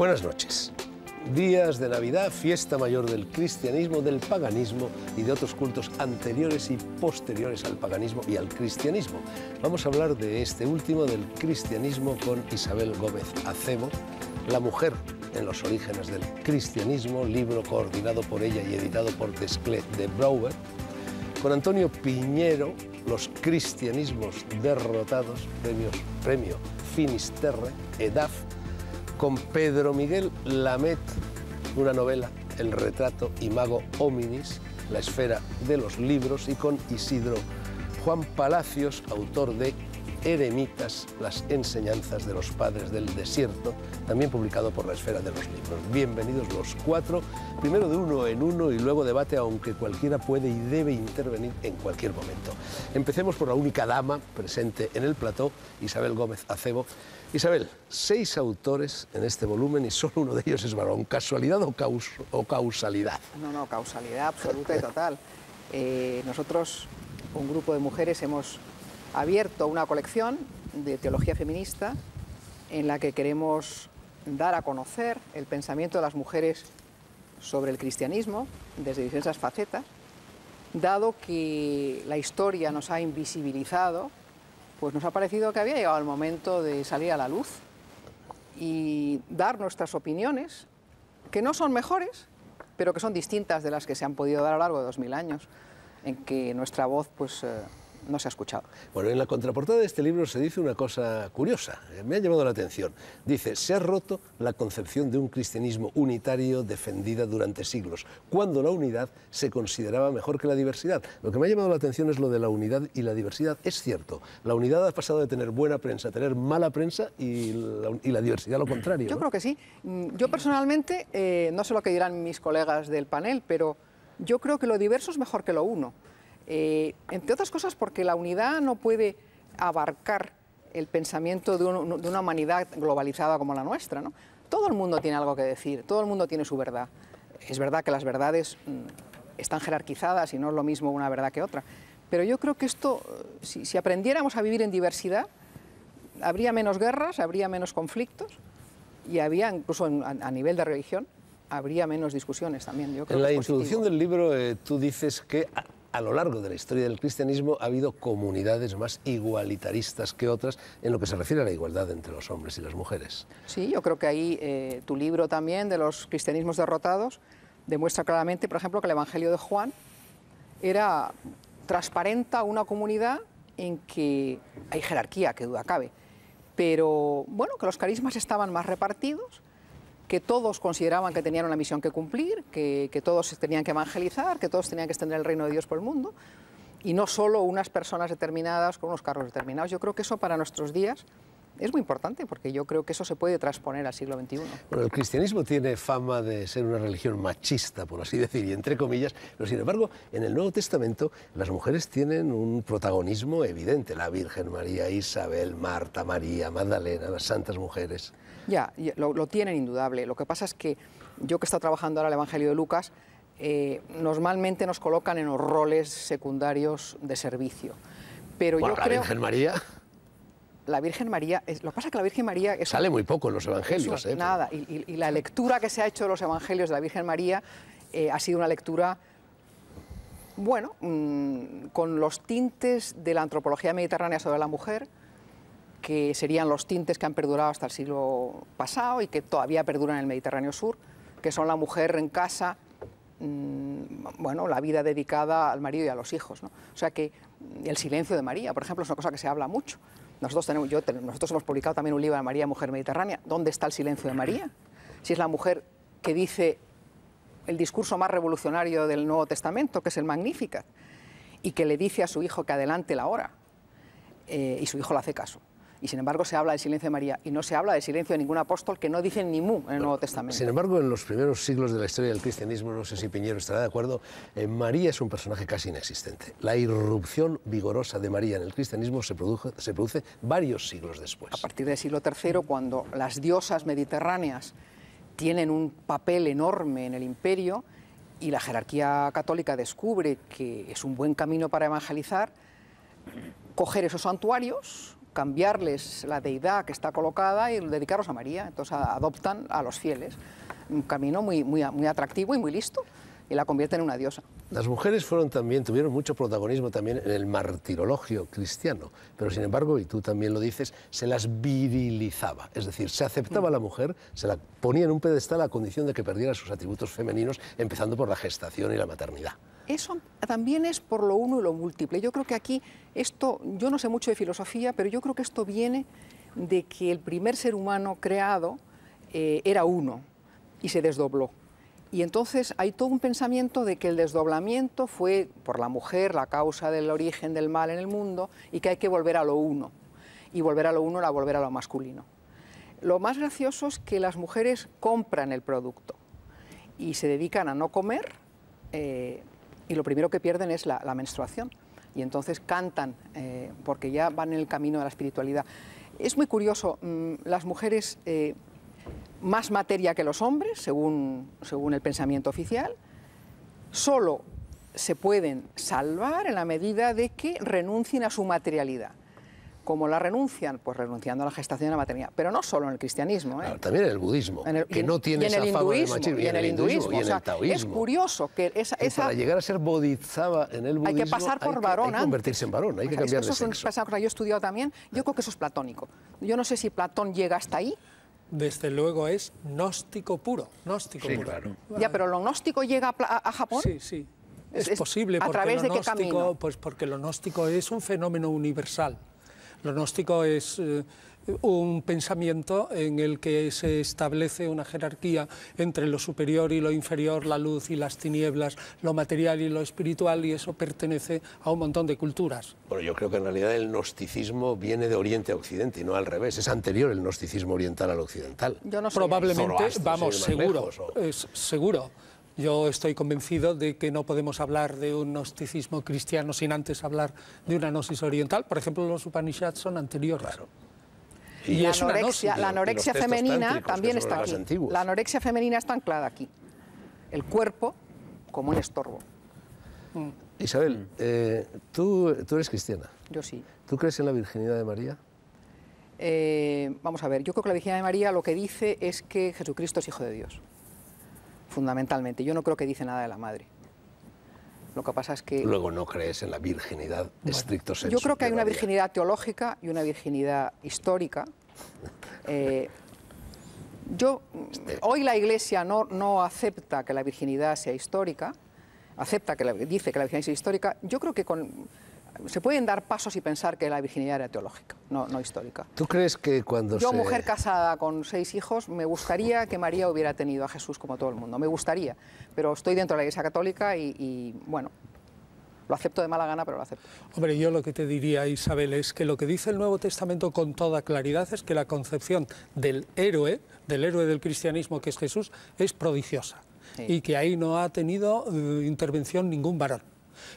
Buenas noches. Días de Navidad, fiesta mayor del cristianismo, del paganismo y de otros cultos anteriores y posteriores al paganismo y al cristianismo. Vamos a hablar de este último, del cristianismo, con Isabel Gómez Acebo, la mujer en los orígenes del cristianismo, libro coordinado por ella y editado por Desclée de Brouwer, con Antonio Piñero, Los cristianismos derrotados, premio Finisterre, EDAF, con Pedro Miguel Lamet una novela, El retrato y mago hominis, La esfera de los libros, y con Isidro Juan Palacios, autor de Eremitas, las enseñanzas de los padres del desierto, también publicado por la Esfera de los Libros. Bienvenidos los cuatro, primero de uno en uno y luego debate, aunque cualquiera puede y debe intervenir en cualquier momento. Empecemos por la única dama presente en el plató, Isabel Gómez Acebo, Isabel, seis autores en este volumen y solo uno de ellos es varón. ¿Casualidad o, causalidad? No, no, causalidad absoluta y total. Eh, nosotros, un grupo de mujeres, hemos abierto una colección de teología feminista en la que queremos dar a conocer el pensamiento de las mujeres sobre el cristianismo desde diversas facetas, dado que la historia nos ha invisibilizado pues nos ha parecido que había llegado el momento de salir a la luz y dar nuestras opiniones, que no son mejores, pero que son distintas de las que se han podido dar a lo largo de 2.000 años, en que nuestra voz pues, eh, no se ha escuchado. Bueno, en la contraportada de este libro se dice una cosa curiosa, eh, me ha llamado la atención. Dice, se ha roto la concepción de un cristianismo unitario defendida durante siglos, cuando la unidad se consideraba mejor que la diversidad. Lo que me ha llamado la atención es lo de la unidad y la diversidad. Es cierto, la unidad ha pasado de tener buena prensa a tener mala prensa y la, diversidad lo contrario. Yo creo que sí. Mm, yo personalmente, eh, no sé lo que dirán mis colegas del panel, pero yo creo que lo diverso es mejor que lo uno. Eh, entre otras cosas porque la unidad no puede abarcar el pensamiento de, una humanidad globalizada como la nuestra. Todo el mundo tiene algo que decir, todo el mundo tiene su verdad. Es verdad que las verdades mm, están jerarquizadas y no es lo mismo una verdad que otra, pero yo creo que esto, eh, si, aprendiéramos a vivir en diversidad, habría menos guerras, habría menos conflictos y había incluso a, nivel de religión habría menos discusiones también. en la introducción del libro eh, tú dices que ah, a lo largo de la historia del cristianismo ha habido comunidades más igualitaristas que otras en lo que se refiere a la igualdad entre los hombres y las mujeres. Sí, yo creo que ahí eh, tu libro también de los cristianismos derrotados demuestra claramente, por ejemplo, que el Evangelio de Juan era transparente a una comunidad en que hay jerarquía, que duda cabe, pero bueno, que los carismas estaban más repartidos que todos consideraban que tenían una misión que cumplir, que, todos tenían que evangelizar, que todos tenían que extender el reino de Dios por el mundo y no solo unas personas determinadas con unos cargos determinados. Yo creo que eso para nuestros días es muy importante porque yo creo que eso se puede transponer al siglo XXI. Bueno, el cristianismo tiene fama de ser una religión machista, por así decir, y entre comillas, pero sin embargo, en el Nuevo Testamento las mujeres tienen un protagonismo evidente, la Virgen María, Isabel, Marta, María, Magdalena, las santas mujeres. Ya, lo, tienen indudable. Lo que pasa es que yo que he estado trabajando ahora el Evangelio de Lucas, eh, normalmente nos colocan en los roles secundarios de servicio. Pero la Virgen María. La Virgen María, lo que pasa es que la Virgen María... Sale muy poco en los evangelios. eh, nada, y, la lectura que se ha hecho de los evangelios de la Virgen María eh, ha sido una lectura, bueno, mm, con los tintes de la antropología mediterránea sobre la mujer, que serían los tintes que han perdurado hasta el siglo pasado y que todavía perduran en el Mediterráneo Sur, que son la mujer en casa, mm, bueno, la vida dedicada al marido y a los hijos. O sea que el silencio de María, por ejemplo, es una cosa que se habla mucho. Nosotros, tenemos, yo, nosotros hemos publicado también un libro de María, Mujer Mediterránea. ¿Dónde está el silencio de María? Si es la mujer que dice el discurso más revolucionario del Nuevo Testamento, que es el Magnificat, y que le dice a su hijo que adelante la hora, eh, y su hijo le hace caso y sin embargo se habla del silencio de María y no se habla del silencio de ningún apóstol que no dice ni mu en el Nuevo Testamento. Sin embargo, en los primeros siglos de la historia del cristianismo, no sé si Piñero estará de acuerdo, eh, María es un personaje casi inexistente. La irrupción vigorosa de María en el cristianismo se se produce varios siglos después. A partir del siglo III, cuando las diosas mediterráneas tienen un papel enorme en el imperio y la jerarquía católica descubre que es un buen camino para evangelizar, coger esos santuarios, cambiarles la deidad que está colocada y dedicarlos a María. Entonces adoptan a los fieles. Un camino muy, muy, muy atractivo y muy listo y la convierte en una diosa. Las mujeres fueron también, tuvieron mucho protagonismo también en el martirologio cristiano, pero sin embargo, y tú también lo dices, se las virilizaba, es decir, se aceptaba a la mujer, se la ponía en un pedestal a condición de que perdiera sus atributos femeninos, empezando por la gestación y la maternidad. Eso también es por lo uno y lo múltiple. Yo creo que aquí esto, yo no sé mucho de filosofía, pero yo creo que esto viene de que el primer ser humano creado eh, era uno y se desdobló. Y entonces hay todo un pensamiento de que el desdoblamiento fue por la mujer la causa del origen del mal en el mundo y que hay que volver a lo uno. Y volver a lo uno era volver a lo masculino. Lo más gracioso es que las mujeres compran el producto y se dedican a no comer eh, y lo primero que pierden es la, menstruación. Y entonces cantan eh, porque ya van en el camino de la espiritualidad. Es muy curioso, mm, las mujeres... Eh, más materia que los hombres, según, el pensamiento oficial, solo se pueden salvar en la medida de que renuncien a su materialidad. ¿Cómo la renuncian? Pues renunciando a la gestación de la maternidad. Pero no solo en el cristianismo. ¿eh? también en el budismo, que no tiene esa de Y el hinduismo, y en el, taoísmo. es curioso que esa, Para llegar a ser bodhisattva en el budismo... Hay que pasar por varona. Hay que convertirse en varón, hay que cambiar de sexo. yo he estudiado también, yo creo que eso es platónico. Yo no sé si Platón llega hasta ahí, desde luego es gnóstico puro, gnóstico puro. Ya, pero lo gnóstico llega a, Japón. Sí, sí. Es, posible. ¿A través de qué camino? Pues porque lo gnóstico es un fenómeno universal. Lo gnóstico es... Eh, un pensamiento en el que se establece una jerarquía entre lo superior y lo inferior, la luz y las tinieblas, lo material y lo espiritual, y eso pertenece a un montón de culturas. Bueno, yo creo que en realidad el gnosticismo viene de Oriente a Occidente y no al revés. Es anterior el gnosticismo oriental al occidental. Probablemente, vamos, seguro, es, seguro. Yo estoy convencido de que no podemos hablar de un gnosticismo cristiano sin antes hablar de una gnosis oriental. Por ejemplo, los Upanishads son anteriores. Y la, anorexia, femenina también está aquí. La anorexia femenina está anclada aquí. El cuerpo como un estorbo. Mm. Isabel, mm. Eh, tú, tú eres cristiana. Yo sí. ¿Tú crees en la virginidad de María? Eh, vamos a ver, yo creo que la virginidad de María lo que dice es que Jesucristo es hijo de Dios, fundamentalmente. Yo no creo que dice nada de la madre. Lo que pasa es que... Luego no crees en la virginidad estricto Yo creo que hay una virginidad teológica y una virginidad histórica. Eh, yo, este. hoy la Iglesia no, no acepta que la virginidad sea histórica, acepta que dice que la virginidad sea histórica. Yo creo que con se pueden dar pasos y pensar que la virginidad era teológica, no, histórica. ¿Tú crees que cuando Yo, mujer casada con seis hijos, me gustaría que María hubiera tenido a Jesús como todo el mundo, me gustaría, pero estoy dentro de la Iglesia Católica y, bueno, lo acepto de mala gana, pero lo acepto. Hombre, yo lo que te diría, Isabel, es que lo que dice el Nuevo Testamento con toda claridad es que la concepción del héroe, del héroe del cristianismo que es Jesús, es prodigiosa. Y que ahí no ha tenido eh, intervención ningún varón.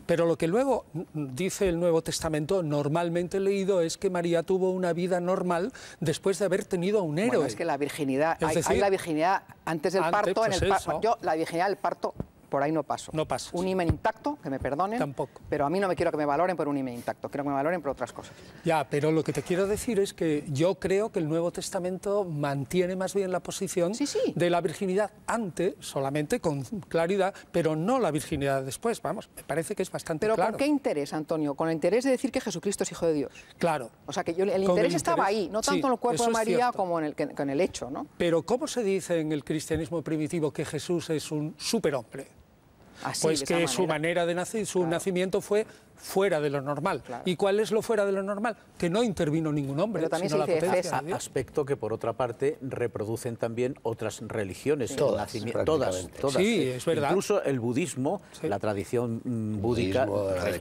Pero lo que luego dice el Nuevo Testamento, normalmente leído, es que María tuvo una vida normal después de haber tenido a un héroe. Bueno, es que la virginidad, hay, la virginidad antes del parto, en pues el parto yo la virginidad del parto por ahí no paso. No Un email intacto, que me perdonen. Tampoco. Pero a mí no me quiero que me valoren por un email intacto, quiero que me valoren por otras cosas. Ya, pero lo que te quiero decir es que yo creo que el Nuevo Testamento mantiene más bien la posición de la virginidad antes, solamente con claridad, pero no la virginidad después. Vamos, me parece que es bastante claro. ¿Pero con qué interés, Antonio? Con el interés de decir que Jesucristo es hijo de Dios. Claro. O sea, que yo, el, interés estaba ahí, no tanto en el cuerpo de María como en el, en el hecho, ¿no? Pero ¿cómo se dice en el cristianismo primitivo que Jesús es un superhombre? pues que su manera de nacer, su nacimiento fue fuera de lo normal. ¿Y cuál es lo fuera de lo normal? Que no intervino ningún hombre. sino la de Aspecto que, por otra parte, reproducen también otras religiones. Todas, todas, Sí, es verdad. Incluso el budismo, la tradición mm, búdica,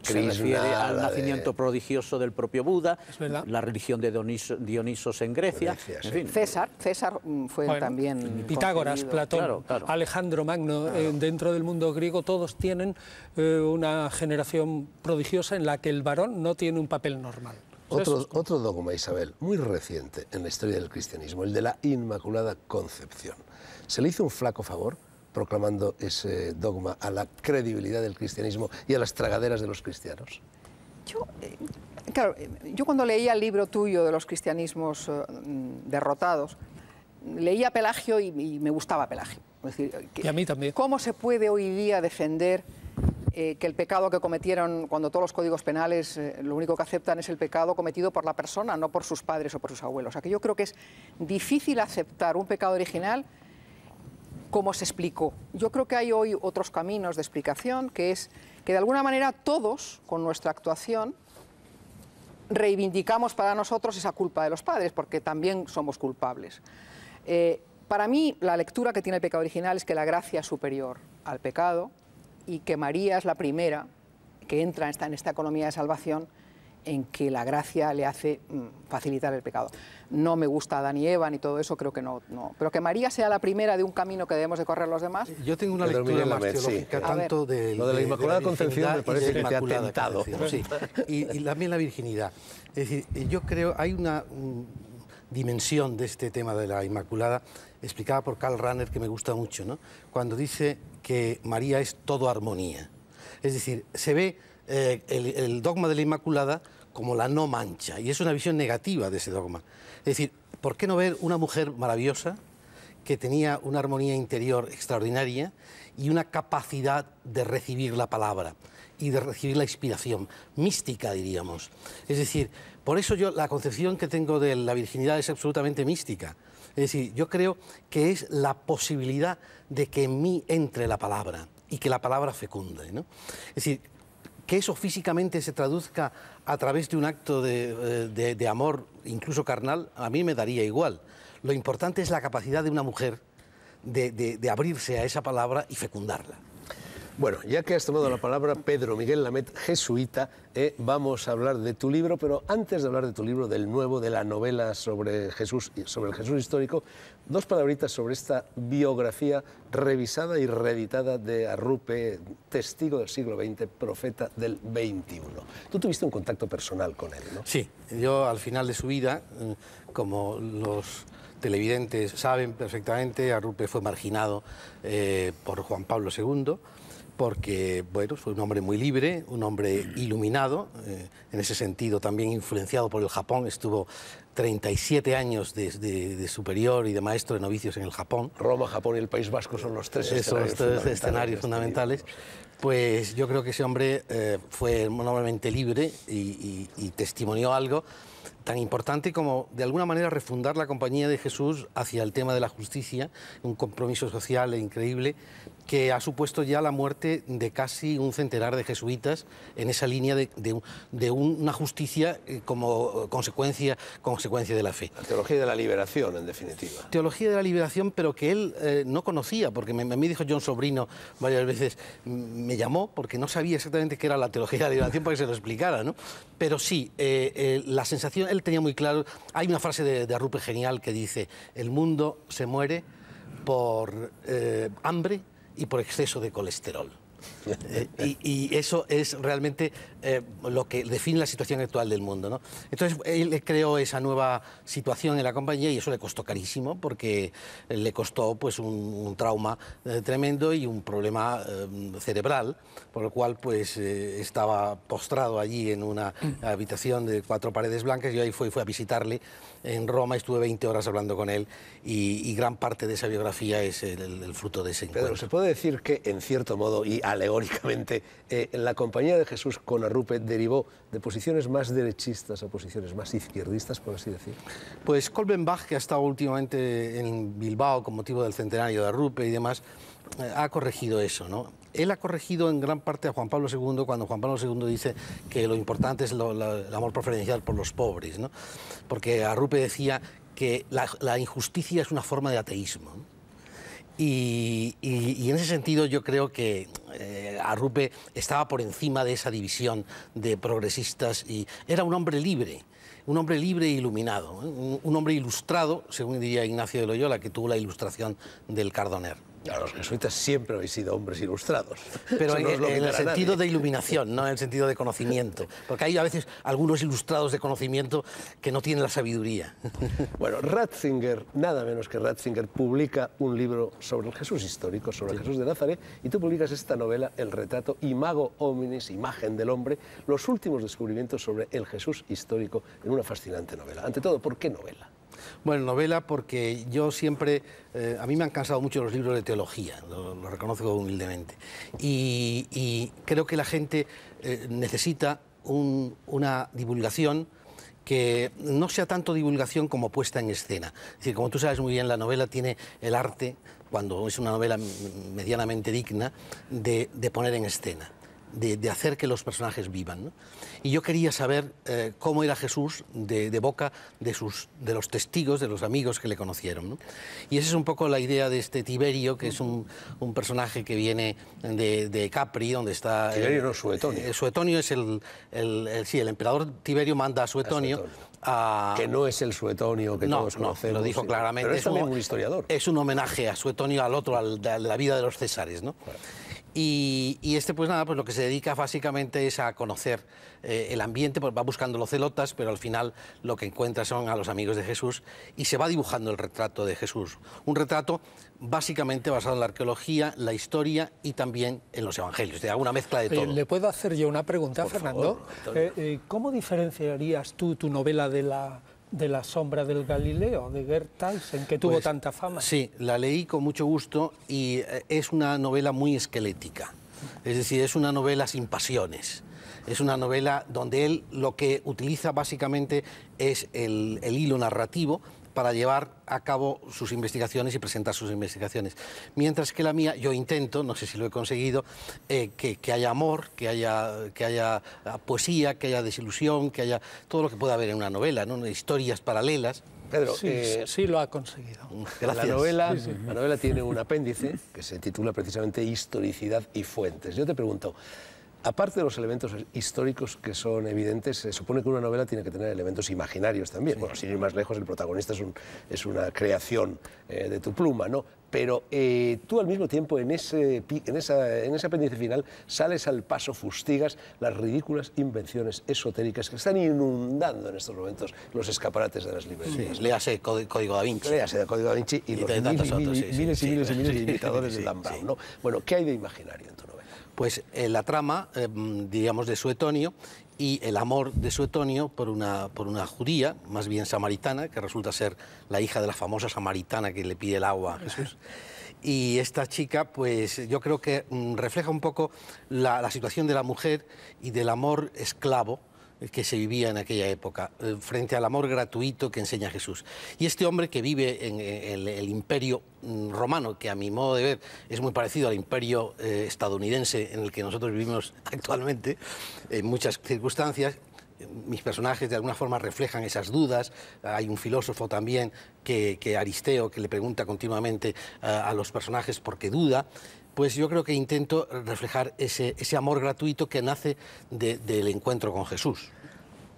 se refiere al nacimiento prodigioso del propio Buda, la religión de Dionisos en Grecia. César, César mm, fue también... Pitágoras, Platón, Alejandro Magno, eh, dentro del mundo griego, todos tienen eh, una generación prodigiosa en la que el varón no tiene un papel normal. Otro, otro, dogma, Isabel, muy reciente en la historia del cristianismo, el de la Inmaculada Concepción. Se le hizo un flaco favor proclamando ese dogma a la credibilidad del cristianismo y a las tragaderas de los cristianos. Yo, eh, claro, eh, yo cuando leía el libro tuyo de los cristianismos eh, mm, derrotados, leía Pelagio y, me gustaba Pelagio. y a mí también. ¿Cómo se puede hoy día defender eh, que el pecado que cometieron cuando todos los códigos penales eh, lo único que aceptan es el pecado cometido por la persona, no por sus padres o por sus abuelos. yo creo que es difícil aceptar un pecado original como se explicó. Yo creo que hay hoy otros caminos de explicación, que es que de alguna manera todos, con nuestra actuación, reivindicamos para nosotros esa culpa de los padres, porque también somos culpables. Eh, para mí, la lectura que tiene el pecado original es que la gracia es superior al pecado, y que María es la primera que entra en esta, en esta economía de salvación en que la gracia le hace mm, facilitar el pecado. No me gusta Adán y Eva ni todo eso, creo que no, no. Pero que María sea la primera de un camino que debemos de correr los demás. Yo tengo una lectura más teológica tanto de, lo la Inmaculada Concepción me parece que Y, también la virginidad. Es decir, yo creo, hay una, dimensión de este tema de la Inmaculada, explicada por Karl Rahner, que me gusta mucho, cuando dice que María es todo armonía. Es decir, se ve eh, el, el dogma de la Inmaculada como la no mancha, y es una visión negativa de ese dogma. Es decir, ¿por qué no ver una mujer maravillosa que tenía una armonía interior extraordinaria y una capacidad de recibir la palabra y de recibir la inspiración mística, diríamos? Es decir, por eso yo la concepción que tengo de la virginidad es absolutamente mística. Es decir, yo creo que es la posibilidad de que en mí entre la palabra y que la palabra fecunde. Es decir, que eso físicamente se traduzca a través de un acto eh, de, amor, incluso carnal, a mí me daría igual. Lo importante es la capacidad de una mujer de abrirse a esa palabra y fecundarla. Bueno, ya que has tomado la palabra, Pedro Miguel Lamet, jesuita, eh, vamos a hablar de tu libro, pero antes de hablar de tu libro, del nuevo, de la novela sobre Jesús, sobre el Jesús histórico, dos palabritas sobre esta biografía revisada y reeditada de Arrupe, testigo del siglo XX, profeta del XXI. Tú tuviste un contacto personal con él, ¿no? Sí, yo al final de su vida, como los televidentes saben perfectamente, Arrupe fue marginado eh, por Juan Pablo II porque bueno, fue un hombre muy libre, un hombre mm. iluminado, eh, en ese sentido también influenciado por el Japón, estuvo 37 años de, superior y de maestro de novicios en el Japón. Roma, Japón y el País Vasco son los tres escenarios, fundamentales, Pues yo creo que ese hombre eh, fue enormemente libre y, y, y testimonió algo tan importante como de alguna manera refundar la compañía de Jesús hacia el tema de la justicia, un compromiso social increíble que ha supuesto ya la muerte de casi un centenar de jesuitas en esa línea de, una justicia eh, como consecuencia, consecuencia de la fe. La teología de la liberación, en definitiva. Teología de la liberación, pero que él eh, no conocía, porque me, me, dijo John Sobrino varias veces, me llamó porque no sabía exactamente qué era la teología de la liberación para que se lo explicara, ¿no? Pero sí, eh, la sensación, él tenía muy claro, hay una frase de, Arrupe genial que dice, el mundo se muere por hambre y por exceso de colesterol y, eso es realmente eh, lo que define la situación actual del mundo. ¿no? Entonces, él creó esa nueva situación en la compañía y eso le costó carísimo porque le costó pues, un, trauma eh, tremendo y un problema eh, cerebral, por lo cual pues, estaba postrado allí en una mm. habitación de cuatro paredes blancas. Yo ahí fui, fui a visitarle en Roma, estuve 20 horas hablando con él y, gran parte de esa biografía es el, fruto de ese encuentro. Pedro, ¿se puede decir que, en cierto modo, y alegóricamente, eh, la compañía de Jesús con Arrupe derivó de posiciones más derechistas a posiciones más izquierdistas, por así decir? Pues Bach, que ha estado últimamente en Bilbao con motivo del centenario de Arrupe y demás, eh, ha corregido eso, ¿no? Él ha corregido en gran parte a Juan Pablo II cuando Juan Pablo II dice que lo importante es el amor preferencial por los pobres, ¿no? Porque Arrupe decía que la, injusticia es una forma de ateísmo. Y, en ese sentido yo creo que eh, Arrupe estaba por encima de esa división de progresistas y era un hombre libre, un hombre libre e iluminado, un hombre ilustrado, según diría Ignacio de Loyola, que tuvo la ilustración del Cardoner los jesuitas siempre habéis sido hombres ilustrados. Pero en, el sentido de iluminación, no en el sentido de conocimiento. Porque hay a veces algunos ilustrados de conocimiento que no tienen la sabiduría. Bueno, Ratzinger, nada menos que Ratzinger, publica un libro sobre el Jesús histórico, sobre el Jesús de Nazaret, y tú publicas esta novela, El retrato Imago Omnis, Imagen del Hombre, los últimos descubrimientos sobre el Jesús histórico en una fascinante novela. Ante todo, ¿por qué novela? Bueno, novela porque yo siempre, eh, a mí me han cansado mucho los libros de teología, lo, reconozco humildemente, y, creo que la gente eh, necesita una divulgación que no sea tanto divulgación como puesta en escena. Es decir, como tú sabes muy bien, la novela tiene el arte, cuando es una novela medianamente digna, de, poner en escena, de, hacer que los personajes vivan. Y yo quería saber eh, cómo era Jesús de, boca de, sus, de los testigos, de los amigos que le conocieron. Y esa es un poco la idea de este Tiberio, que es un, personaje que viene de, Capri, donde está... Tiberio no, Suetonio. Eh, Suetonio es el, Sí, el emperador Tiberio manda a Suetonio... A Que no es el Suetonio que todos no, conocemos. lo dijo claramente. es, un, historiador. Es un homenaje a Suetonio, al otro, al, a la vida de los Césares. ¿no? Y, este, pues nada, pues lo que se dedica básicamente es a conocer eh, el ambiente, pues va buscando los celotas, pero al final lo que encuentra son a los amigos de Jesús y se va dibujando el retrato de Jesús. Un retrato básicamente basado en la arqueología, la historia y también en los evangelios, de alguna mezcla de todo. ¿Le puedo hacer yo una pregunta, Fernando? Eh, eh, ¿Cómo diferenciarías tú tu novela de la de La sombra del Galileo, de Gert en que tuvo pues, tanta fama. Sí, la leí con mucho gusto y eh, es una novela muy esquelética, es decir, es una novela sin pasiones. Es una novela donde él lo que utiliza básicamente es el hilo narrativo, para llevar a cabo sus investigaciones y presentar sus investigaciones. Mientras que la mía, yo intento, no sé si lo he conseguido, eh, que, que, haya amor, que haya, que haya ah, poesía, que haya desilusión, que haya todo lo que pueda haber en una novela, ¿no? historias paralelas. Pedro, sí, eh, lo ha conseguido. Mm, la novela, la novela tiene un apéndice que se titula precisamente Historicidad y Fuentes. Yo te pregunto, Aparte de los elementos históricos que son evidentes, se supone que una novela tiene que tener elementos imaginarios también. Bueno, sin ir más lejos, el protagonista es, una creación eh, de tu pluma, ¿no? Pero eh, tú al mismo tiempo, en ese, en, esa, en ese apéndice final, sales al paso, fustigas las ridículas invenciones esotéricas que están inundando en estos momentos los escaparates de las librerías. Sí, léase Código da Vinci. Léase de Código da Vinci y, los miles, y miles y miles de imitadores de Dan ¿no? Bueno, ¿qué hay de imaginario en tu novela? pues eh, la trama, eh, digamos, de Suetonio y el amor de Suetonio por una, por una judía, más bien samaritana, que resulta ser la hija de la famosa samaritana que le pide el agua a Jesús. Y esta chica, pues yo creo que mm, refleja un poco la situación de la mujer y del amor esclavo, que se vivía en aquella época, eh, frente al amor gratuito que enseña Jesús. Y este hombre que vive en el, imperio mm, romano, que a mi modo de ver es muy parecido al imperio eh, estadounidense en el que nosotros vivimos actualmente, en muchas circunstancias, mis personajes de alguna forma reflejan esas dudas. Hay un filósofo también que, Aristeo, que le pregunta continuamente eh, a los personajes por qué duda pues yo creo que intento reflejar ese, amor gratuito que nace del encuentro con Jesús.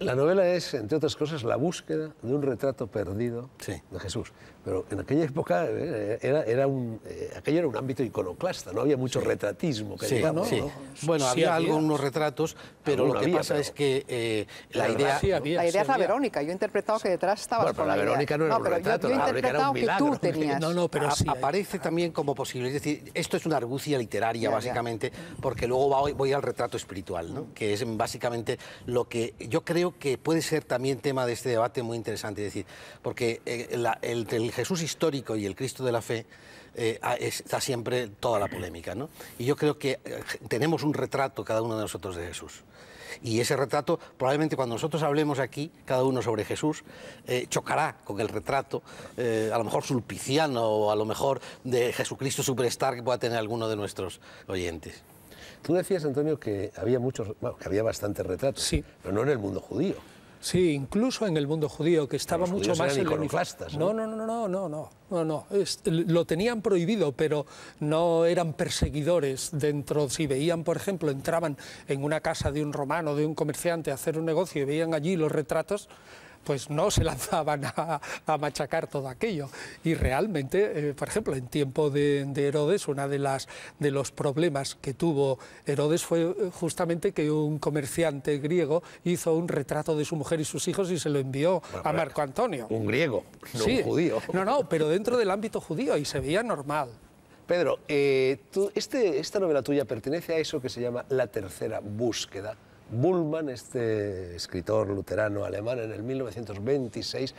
La novela es, entre otras cosas, la búsqueda de un retrato perdido de Jesús. Pero en aquella época eh, era, era un, eh, aquello era un ámbito iconoclasta, no había mucho retratismo. Que Bueno, había, algunos retratos, pero lo que pasa es que eh, la, idea... la idea es la Verónica, yo he interpretado que detrás estaba bueno, pero la, Verónica no era un retrato, la Verónica era un milagro. aparece también como posible, es decir, esto es una argucia literaria básicamente, porque luego voy, al retrato espiritual, ¿no? que es básicamente lo que yo creo que puede ser también tema de este debate muy interesante, es decir, porque el Jesús histórico y el Cristo de la fe eh, está siempre toda la polémica. Y yo creo que eh, tenemos un retrato cada uno de nosotros de Jesús. Y ese retrato, probablemente cuando nosotros hablemos aquí, cada uno sobre Jesús, eh, chocará con el retrato, a lo mejor sulpiciano o a lo mejor de Jesucristo superstar que pueda tener alguno de nuestros oyentes. Tú decías, Antonio, que había muchos, que había bastantes retratos, sí. pero no en el mundo judío. Sí, incluso en el mundo judío, que estaba mucho más... Eran ¿no? no, no, no, no, no, no, no, no. lo tenían prohibido, pero no eran perseguidores dentro. Si veían, por ejemplo, entraban en una casa de un romano, de un comerciante a hacer un negocio y veían allí los retratos, pues no se lanzaban a, machacar todo aquello. Y realmente, eh, por ejemplo, en tiempo de, Herodes, uno de, las, de los problemas que tuvo Herodes fue eh, justamente que un comerciante griego hizo un retrato de su mujer y sus hijos y se lo envió a Marco Antonio. Un griego, no un judío. No, no, pero dentro del ámbito judío y se veía normal. Pedro, eh, este, esta novela tuya pertenece a eso que se llama La Tercera Búsqueda, Bullmann, este escritor luterano alemán, en el 1926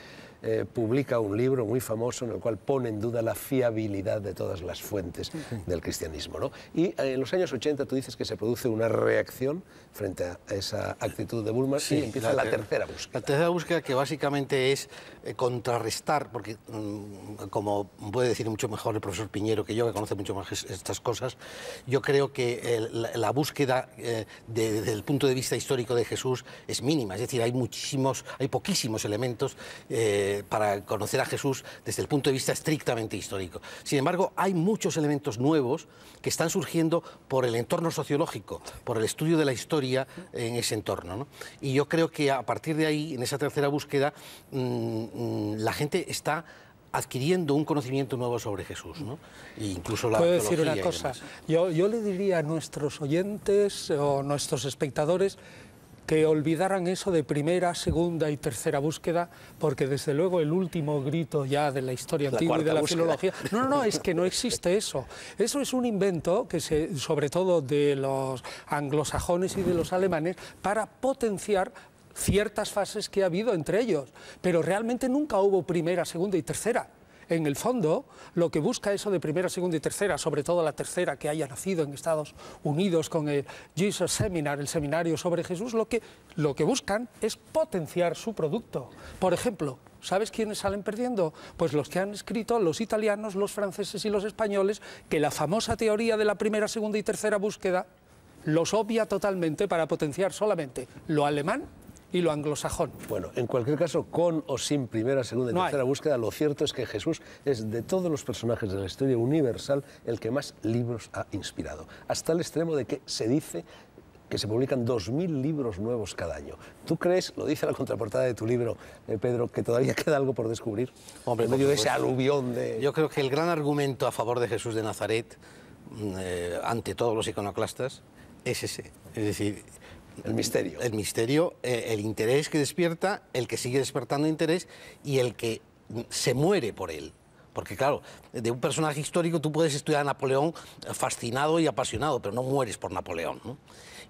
eh, publica un libro muy famoso en el cual pone en duda la fiabilidad de todas las fuentes del cristianismo. Y eh, en los años 80 tú dices que se produce una reacción frente a esa actitud de Bulma y empieza la, tercera búsqueda. La tercera búsqueda que básicamente es eh, contrarrestar, porque mm, como puede decir mucho mejor el profesor Piñero que yo, que conoce mucho más estas cosas, yo creo que la, búsqueda desde el punto de vista histórico de Jesús es mínima, es decir, hay muchísimos, hay poquísimos elementos eh, para conocer a Jesús desde el punto de vista estrictamente histórico. Sin embargo, hay muchos elementos nuevos que están surgiendo por el entorno sociológico, por el estudio de la historia en ese entorno. Y yo creo que a partir de ahí, en esa tercera búsqueda, mm, mm, la gente está adquiriendo un conocimiento nuevo sobre Jesús, e incluso la Puedo decir una cosa. Yo, yo, le diría a nuestros oyentes o nuestros espectadores que olvidaran eso de primera, segunda y tercera búsqueda, porque desde luego el último grito ya de la historia antigua y de la filología... No, no, no, es que no existe eso. Eso es un invento que se, sobre todo de los anglosajones y de los alemanes para potenciar ciertas fases que ha habido entre ellos, pero realmente nunca hubo primera, segunda y tercera en el fondo lo que busca eso de primera, segunda y tercera, sobre todo la tercera que haya nacido en Estados Unidos con el Jesus Seminar, el seminario sobre Jesús, lo que, lo que buscan es potenciar su producto. Por ejemplo, ¿Sabes quiénes salen perdiendo? Pues los que han escrito los italianos, los franceses y los españoles, que la famosa teoría de la primera, segunda y tercera búsqueda los obvia totalmente para potenciar solamente lo alemán y lo anglosajón. Bueno, en cualquier caso, con o sin primera, segunda y tercera búsqueda, lo cierto es que Jesús es de todos los personajes de la historia universal el que más libros ha inspirado, hasta el extremo de que se dice que se publican 2.000 libros nuevos cada año. ¿Tú crees, lo dice la contraportada de tu libro, eh, Pedro, que todavía queda algo por descubrir? Hombre, en medio ese aluvión de... Yo creo que el gran argumento a favor de Jesús de Nazaret, mm, eh, ante todos los iconoclastas, es ese. Es decir, el misterio. El misterio, eh, el interés que despierta, el que sigue despertando interés y el que se muere por él. Porque claro, de un personaje histórico tú puedes estudiar a Napoleón eh, fascinado y apasionado, pero no mueres por Napoleón. ¿no?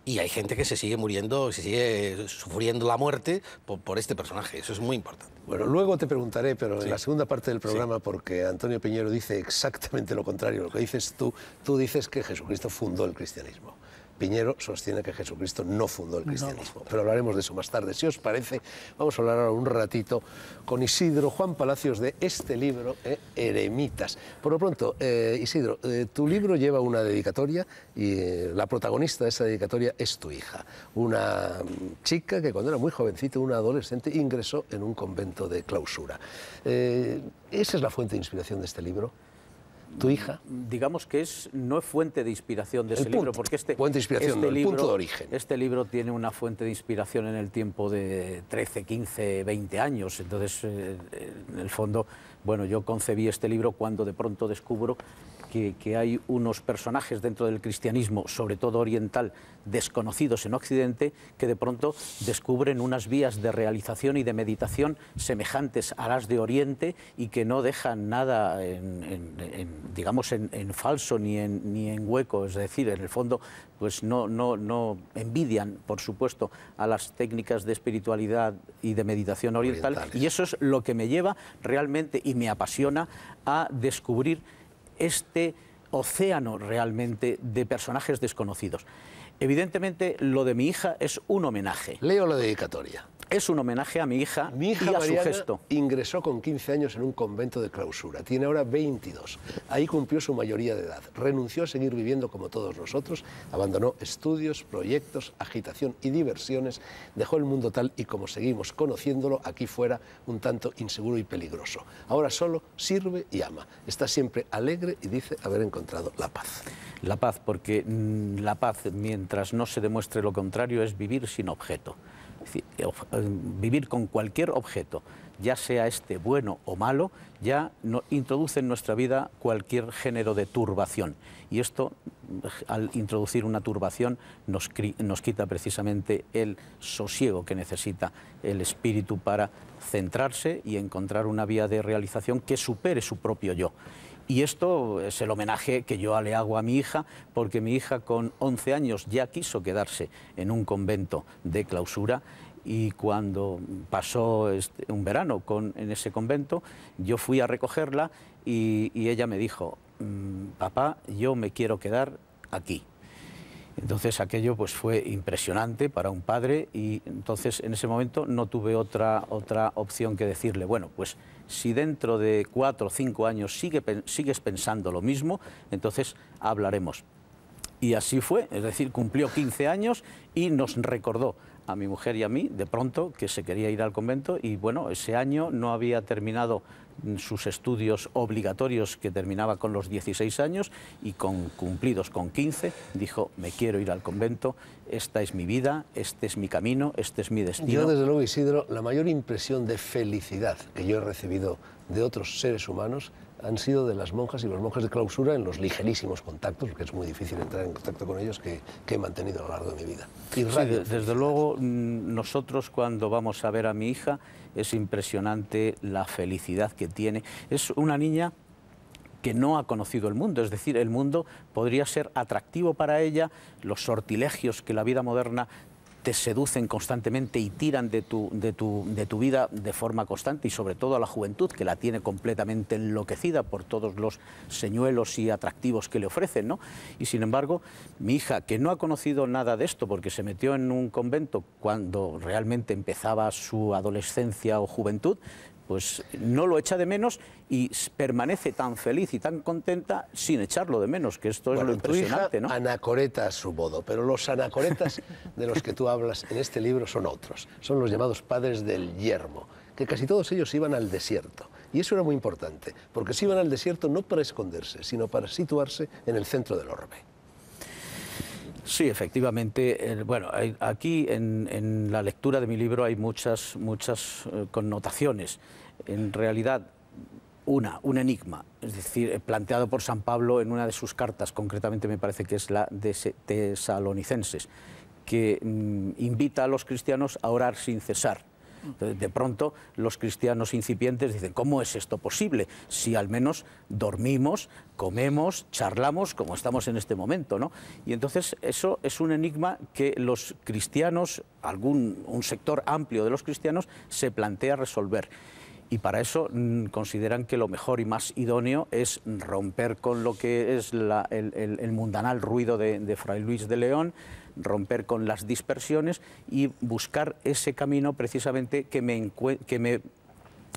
Y hay gente que se sigue muriendo, se sigue eh, sufriendo la muerte por, este personaje. Eso es muy importante. Bueno, luego te preguntaré, pero en la segunda parte del programa, porque Antonio Piñero dice exactamente lo contrario. Lo que dices tú, tú dices que Jesucristo fundó el cristianismo. Piñero sostiene que Jesucristo no fundó el cristianismo, pero hablaremos de eso más tarde. Si os parece, vamos a hablar ahora un ratito con Isidro Juan Palacios de este libro, eh, Eremitas. Por lo pronto, eh, Isidro, eh, tu libro lleva una dedicatoria y la protagonista de esa dedicatoria es tu hija, una mm, chica que cuando era muy jovencito, una adolescente, ingresó en un convento de clausura. ¿Esa es la fuente de inspiración de este libro? tu hija? Digamos que es, no es fuente de inspiración de ese libro, porque este, fuente inspiración, este libro, punto de origen. Este libro tiene una fuente de inspiración en el tiempo de 13, 15, 20 años. Entonces, eh, eh, en el fondo, bueno, yo concebí este libro cuando de pronto descubro que, hay unos personajes dentro del cristianismo, sobre todo oriental, desconocidos en Occidente, que de pronto descubren unas vías de realización y de meditación semejantes a las de Oriente y que no dejan nada, en, digamos, en, falso ni en, hueco. Es decir, en el fondo, pues no, envidian, por supuesto, a las técnicas de espiritualidad y de meditación oriental. Y eso es lo que me lleva realmente y me apasiona a descubrir este océano realmente de personajes desconocidos. Evidentemente, lo de mi hija es un homenaje. Leo la dedicatoria. Es un homenaje a mi hija, mi hija y a su gesto. Ingresó con 15 años en un convento de clausura, tiene ahora 22. Ahí cumplió su mayoría de edad. Renunció a seguir viviendo como todos nosotros, abandonó estudios, proyectos, agitación y diversiones, dejó el mundo tal y como seguimos conociéndolo aquí fuera, un tanto inseguro y peligroso. Ahora solo sirve y ama. Está siempre alegre y dice haber encontrado la paz. La paz, porque mm, la paz mientras mientras no se demuestre lo contrario, es vivir sin objeto. Eh, eh, vivir con cualquier objeto, ya sea este bueno o malo, ya introduce en nuestra vida cualquier género de turbación. Y esto, eh, al introducir una turbación, nos quita precisamente el sosiego que necesita el espíritu para centrarse y encontrar una vía de realización que supere su propio yo. Y esto es el homenaje que yo le hago a mi hija, porque mi hija con 11 años ya quiso quedarse en un convento de clausura y cuando pasó este, un verano en ese convento, yo fui a recogerla y, ella me dijo, mm, papá, yo me quiero quedar aquí. Entonces aquello pues fue impresionante para un padre y entonces en ese momento no tuve otra, otra opción que decirle, bueno, pues si dentro de cuatro o cinco años sigues pensando lo mismo, entonces hablaremos. Y así fue, es decir, cumplió 15 años y nos recordó a mi mujer y a mí, de pronto, que se quería ir al convento y bueno, ese año no había terminado mm, sus estudios obligatorios que terminaba con los 16 años y con cumplidos con 15 dijo, me quiero ir al convento esta es mi vida, este es mi camino, este es mi destino. Yo, desde luego, Isidro, la mayor impresión de felicidad que yo he recibido de otros seres humanos han sido de las monjas y los monjes de clausura en los ligerísimos contactos, porque es muy difícil entrar en contacto con ellos, que, he mantenido a lo largo de mi vida. desde luego, mm, nosotros cuando vamos a ver a mi hija, es impresionante la felicidad que tiene. Es una niña que no ha conocido el mundo, es decir, el mundo podría ser atractivo para ella, los sortilegios que la vida moderna te seducen constantemente y tiran de tu, de, tu, de tu, vida de forma constante y sobre todo a la juventud que la tiene completamente enloquecida por todos los señuelos y atractivos que le ofrecen. ¿no? Y sin embargo, mi hija, que no ha conocido nada de esto porque se metió en un convento cuando realmente empezaba su adolescencia o juventud, pues no lo echa de menos y permanece tan feliz y tan contenta sin echarlo de menos, que esto es lo impresionante, ¿no? Anacoreta a su modo, pero los anacoretas de los que tú hablas en este libro son otros, son los llamados padres del yermo, que casi todos ellos iban al desierto. Y eso era muy importante, porque se iban al desierto no para esconderse, sino para situarse en el centro del orbe. Sí, efectivamente. Bueno, aquí en, la lectura de mi libro hay muchas, muchas eh, connotaciones. En realidad, una, un enigma, es decir, eh, planteado por San Pablo en una de sus cartas, concretamente me parece que es la de Tesalonicenses, que mm, invita a los cristianos a orar sin cesar de pronto, los cristianos incipientes dicen, ¿cómo es esto posible? Si al menos dormimos, comemos, charlamos, como estamos en este momento, Y entonces eso es un enigma que los cristianos, algún, un sector amplio de los cristianos, se plantea resolver y para eso mm, consideran que lo mejor y más idóneo es romper con lo que es el, mundanal ruido de, de Fray Luis de León, romper con las dispersiones y buscar ese camino precisamente que me, que me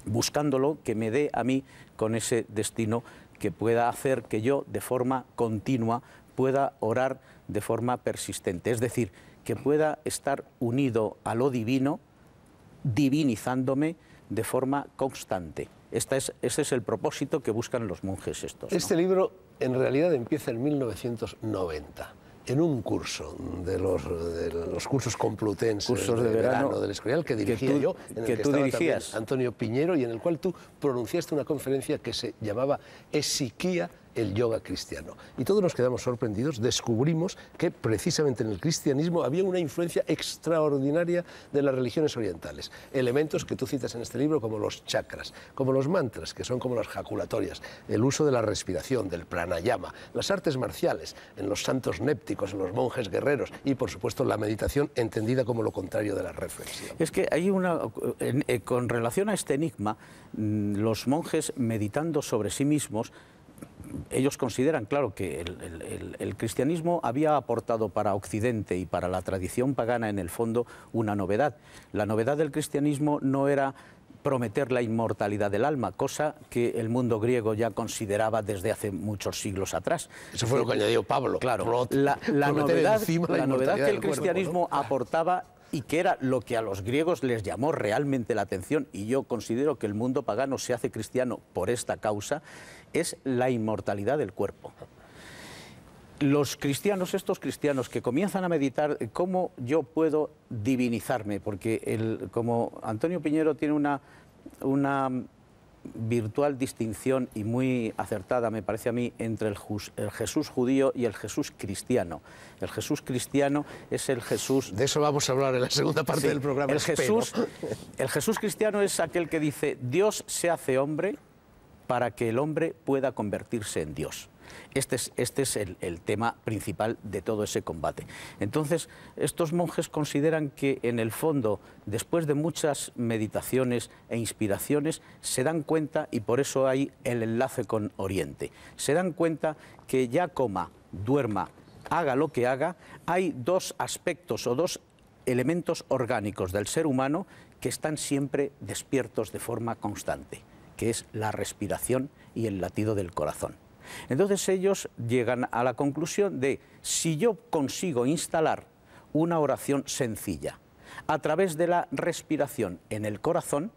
buscándolo, que me dé a mí con ese destino que pueda hacer que yo de forma continua pueda orar de forma persistente, es decir, que pueda estar unido a lo divino, divinizándome de forma constante. Ese es, el propósito que buscan los monjes estos. Este libro en realidad empieza en 1990 en un curso de los, cursos complutenses cursos de, verano, del Escorial que dirigía yo, en el que, estaba tú dirigías. Antonio Piñero y en el cual tú pronunciaste una conferencia que se llamaba Esiquía el yoga cristiano. Y todos nos quedamos sorprendidos, descubrimos que precisamente en el cristianismo había una influencia extraordinaria de las religiones orientales. Elementos que tú citas en este libro como los chakras, como los mantras, que son como las jaculatorias, el uso de la respiración, del pranayama, las artes marciales, en los santos népticos, en los monjes guerreros y, por supuesto, la meditación entendida como lo contrario de la reflexión. Es que hay una... Eh, con relación a este enigma, mm, los monjes meditando sobre sí mismos ellos consideran, claro, que el, cristianismo había aportado para Occidente y para la tradición pagana, en el fondo, una novedad. La novedad del cristianismo no era prometer la inmortalidad del alma, cosa que el mundo griego ya consideraba desde hace muchos siglos atrás. Eso fue lo que eh, añadió Pablo. Claro, la, novedad, la novedad que el cristianismo aportaba y que era lo que a los griegos les llamó realmente la atención, y yo considero que el mundo pagano se hace cristiano por esta causa, es la inmortalidad del cuerpo. Los cristianos, estos cristianos que comienzan a meditar cómo yo puedo divinizarme, porque el, como Antonio Piñero tiene una, una virtual distinción y muy acertada, me parece a mí, entre el, Jesús judío y el Jesús cristiano. El Jesús cristiano es el Jesús... De eso vamos a hablar en la segunda parte del programa. El Jesús, el Jesús cristiano es aquel que dice, Dios se hace hombre para que el hombre pueda convertirse en Dios. Este, este es, el, el, tema principal de todo ese combate. Entonces, estos monjes consideran que en el fondo, después de muchas meditaciones e inspiraciones, se dan cuenta, y por eso hay el enlace con Oriente, se dan cuenta que ya coma, duerma, haga lo que haga, hay dos aspectos o dos elementos orgánicos del ser humano que están siempre despiertos de forma constante, que es la respiración y el latido del corazón. Entonces ellos llegan a la conclusión de si yo consigo instalar una oración sencilla a través de la respiración en el corazón,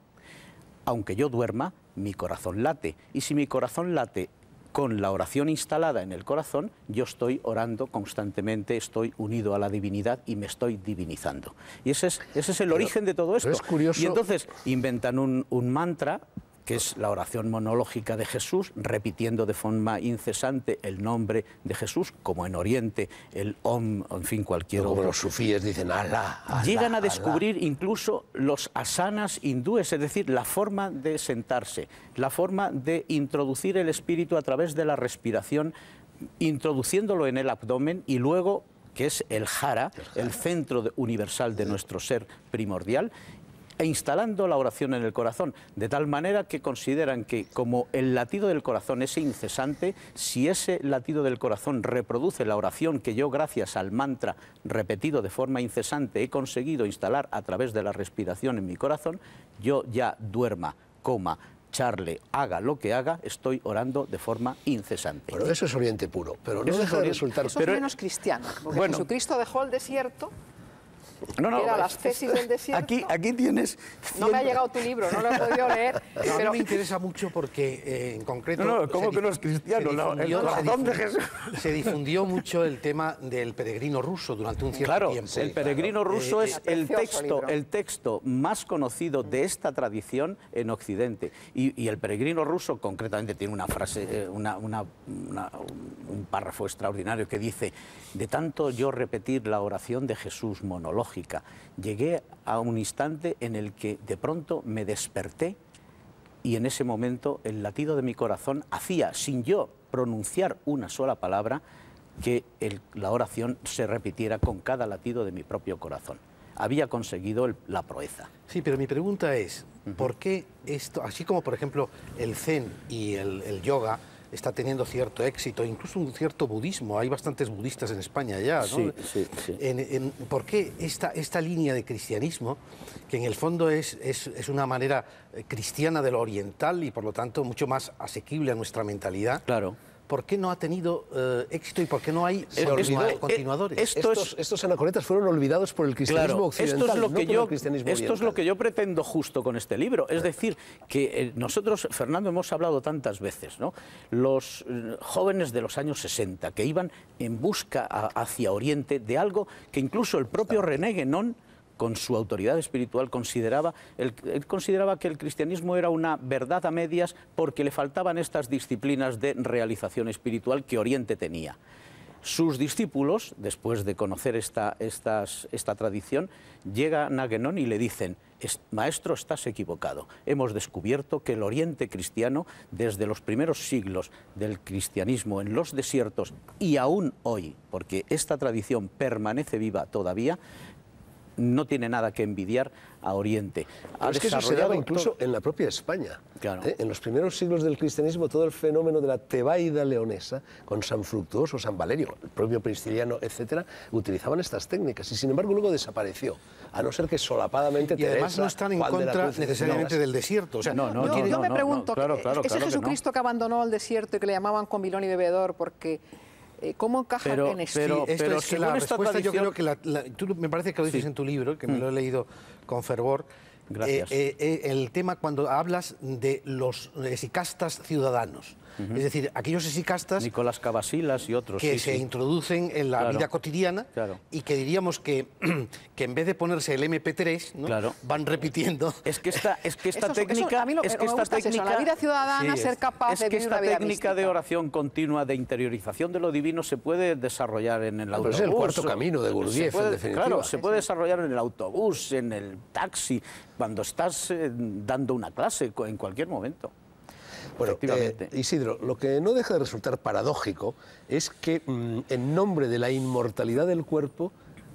aunque yo duerma, mi corazón late. Y si mi corazón late con la oración instalada en el corazón, yo estoy orando constantemente, estoy unido a la divinidad y me estoy divinizando. Y ese es, el origen de todo esto. Es curioso. Y entonces inventan un mantra que es la oración monológica de Jesús, repitiendo de forma incesante el nombre de Jesús, como en Oriente, el Om, en fin, cualquier Como los sufíes dicen Alá. Llegan a descubrir incluso los asanas hindúes, es decir, la forma de sentarse, la forma de introducir el espíritu a través de la respiración, introduciéndolo en el abdomen y luego que es el jara, el centro universal de nuestro ser primordial, e instalando la oración en el corazón, de tal manera que consideran que como el latido del corazón es incesante, si ese latido del corazón reproduce la oración que yo gracias al mantra repetido de forma incesante he conseguido instalar a través de la respiración en mi corazón, yo ya duerma, coma, charle, haga lo que haga, estoy orando de forma incesante. Pero eso es Oriente puro, pero no deja de resultar... Eso es menos cristiano, porque Jesucristo dejó el desierto no, no, Aquí, aquí tienes... No me ha llegado tu libro, no lo he podido leer. pero... me interesa mucho porque, eh, en concreto... No, no, ¿cómo que no es cristiano? Jesús. Se difundió mucho el tema del peregrino ruso durante un cierto claro, el peregrino ruso eh, es eh, el texto, el texto más conocido de esta tradición en Occidente. Y, el peregrino ruso concretamente tiene una frase, una, un párrafo extraordinario que dice, de tanto yo repetir la oración de Jesús monológico... Llegué a un instante en el que de pronto me desperté y en ese momento el latido de mi corazón hacía, sin yo pronunciar una sola palabra, que la oración se repitiera con cada latido de mi propio corazón. Había conseguido la proeza. Sí, pero mi pregunta es, ¿por qué esto, así como por ejemplo el zen y el yoga, está teniendo cierto éxito, incluso un cierto budismo. Hay bastantes budistas en España ya, ¿no? Sí, sí, ¿Por qué esta, línea de cristianismo, que en el fondo es, una manera eh, cristiana de lo oriental y por lo tanto mucho más asequible a nuestra mentalidad? Claro ¿por qué no ha tenido eh, éxito y por qué no hay continuadores? estos, anacoletas anacoretas fueron olvidados por el cristianismo occidental, esto es lo que yo, pretendo justo con este libro. Es decir, que eh, nosotros, Fernando, hemos hablado tantas veces, ¿no? Los eh, jóvenes de los años 60 que iban en busca hacia Oriente de algo que incluso el propio René Guénon con su autoridad espiritual, consideraba, que el cristianismo era una verdad a medias porque le faltaban estas disciplinas de realización espiritual que Oriente tenía. Sus discípulos, después de conocer esta, tradición, llegan a y le dicen, Maestro, estás equivocado. Hemos descubierto que el Oriente cristiano, desde los primeros siglos del cristianismo en los desiertos y aún hoy, porque esta tradición permanece viva todavía, no tiene nada que envidiar a Oriente. Ha es que incluso en la propia España. ¿eh? En los primeros siglos del cristianismo, todo el fenómeno de la tebaida leonesa, con San Fructuoso, San Valerio, el propio Prisciliano, etc., utilizaban estas técnicas y, sin embargo, luego desapareció, a no ser que solapadamente... Y además no están en contra necesariamente del desierto. no, yo me pregunto, ¿es Jesucristo que, abandonó el desierto y que le llamaban comilón y bebedor porque eh, ¿Cómo encaja en este esto? Pero, es la respuesta yo creo que la, tú me parece que lo dices en tu libro, que me mm. lo he leído con fervor. Gracias. Eh, eh, el tema cuando hablas de los castas ciudadanos. Es decir, aquellos exicastas... Nicolás y otros. Que se introducen en la vida cotidiana y que diríamos que, que en vez de ponerse el MP3, van repitiendo... Es que esta, es que esta técnica... es que esta técnica... la vida ciudadana, ser capaz es de que esta técnica de oración continua, de interiorización de lo divino, se puede desarrollar en el autobús. Pero es el cuarto camino de Gurdjieff, en Claro, se puede desarrollar en el autobús, en el taxi, cuando estás eh, dando una clase, en cualquier momento. Bueno, eh, Isidro, lo que no deja de resultar paradójico es que mm, en nombre de la inmortalidad del cuerpo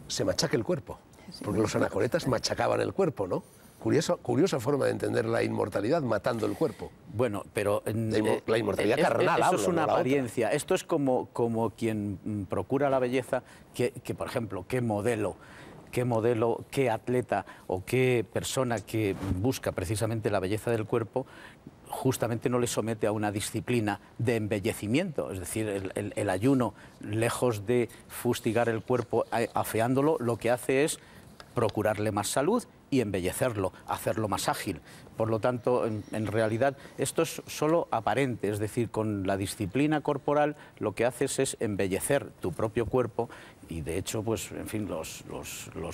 se machaca el cuerpo. Porque los anacoretas machacaban el cuerpo, ¿no? Curiosa, forma de entender la inmortalidad matando el cuerpo. Bueno, pero... Eh, la, inmortalidad eh, carnal, es una apariencia. Esto es como, como quien mm, procura la belleza, que, por ejemplo, qué modelo, qué modelo, qué atleta o qué persona que busca precisamente la belleza del cuerpo justamente no le somete a una disciplina de embellecimiento, es decir, el, ayuno, lejos de fustigar el cuerpo afeándolo, lo que hace es procurarle más salud y embellecerlo, hacerlo más ágil. Por lo tanto, en, en, realidad esto es solo aparente, es decir, con la disciplina corporal lo que haces es embellecer tu propio cuerpo y de hecho, pues, en fin, los,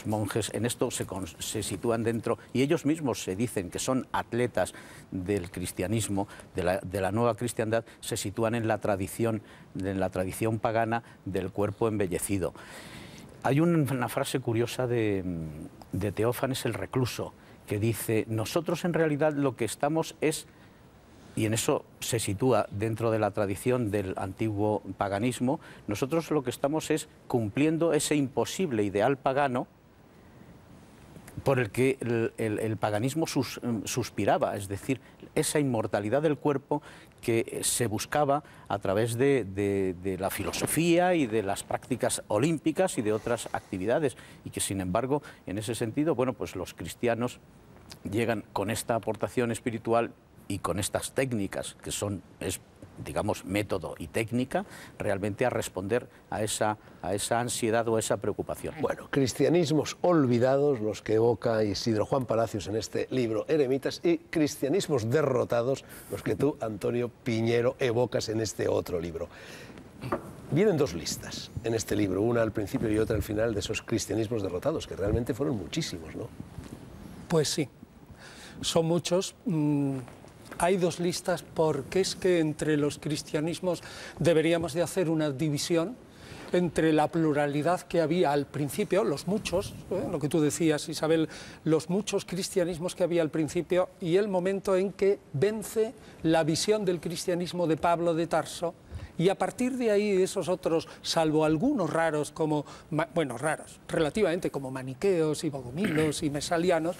monjes en esto se, sitúan dentro y ellos mismos se dicen que son atletas del cristianismo, de la, nueva cristiandad, se sitúan en la tradición, en la tradición pagana del cuerpo embellecido. Hay una frase curiosa de Teófanes el recluso que dice, nosotros en realidad lo que estamos es y en eso se sitúa dentro de la tradición del antiguo paganismo, nosotros lo que estamos es cumpliendo ese imposible ideal pagano por el que el, paganismo mm, suspiraba, es decir, esa inmortalidad del cuerpo que se buscaba a través de, de, la filosofía y de las prácticas olímpicas y de otras actividades, y que sin embargo, en ese sentido, bueno, pues los cristianos llegan con esta aportación espiritual y con estas técnicas que son, es, digamos, método y técnica, realmente a responder a esa, a esa ansiedad o a esa preocupación. Bueno, cristianismos olvidados, los que evoca Isidro Juan Palacios en este libro Eremitas, y cristianismos derrotados, los que tú, Antonio Piñero, evocas en este otro libro. Vienen dos listas en este libro, una al principio y otra al final de esos cristianismos derrotados, que realmente fueron muchísimos, ¿no? Pues sí, son muchos. Mm, hay dos listas porque es que entre los cristianismos deberíamos de hacer una división entre la pluralidad que había al principio, los muchos, ¿eh? lo que tú decías Isabel, los muchos cristianismos que había al principio y el momento en que vence la visión del cristianismo de Pablo de Tarso y a partir de ahí esos otros, salvo algunos raros como, bueno, raros, relativamente como maniqueos y bogomilos y mesalianos,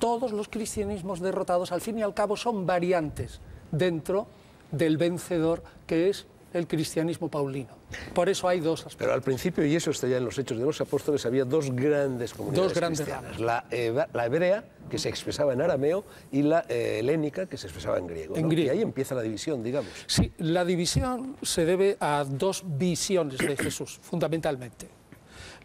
todos los cristianismos derrotados, al fin y al cabo, son variantes dentro del vencedor que es el cristianismo paulino. Por eso hay dos aspectos. Pero al principio, y eso está ya en los Hechos de los Apóstoles, había dos grandes comunidades dos grandes cristianas. Eh, la, hebrea, que se expresaba en arameo, y la eh, helénica, que se expresaba en griego. griego. Y ahí empieza la división, digamos. Sí, la división se debe a dos visiones de Jesús, fundamentalmente.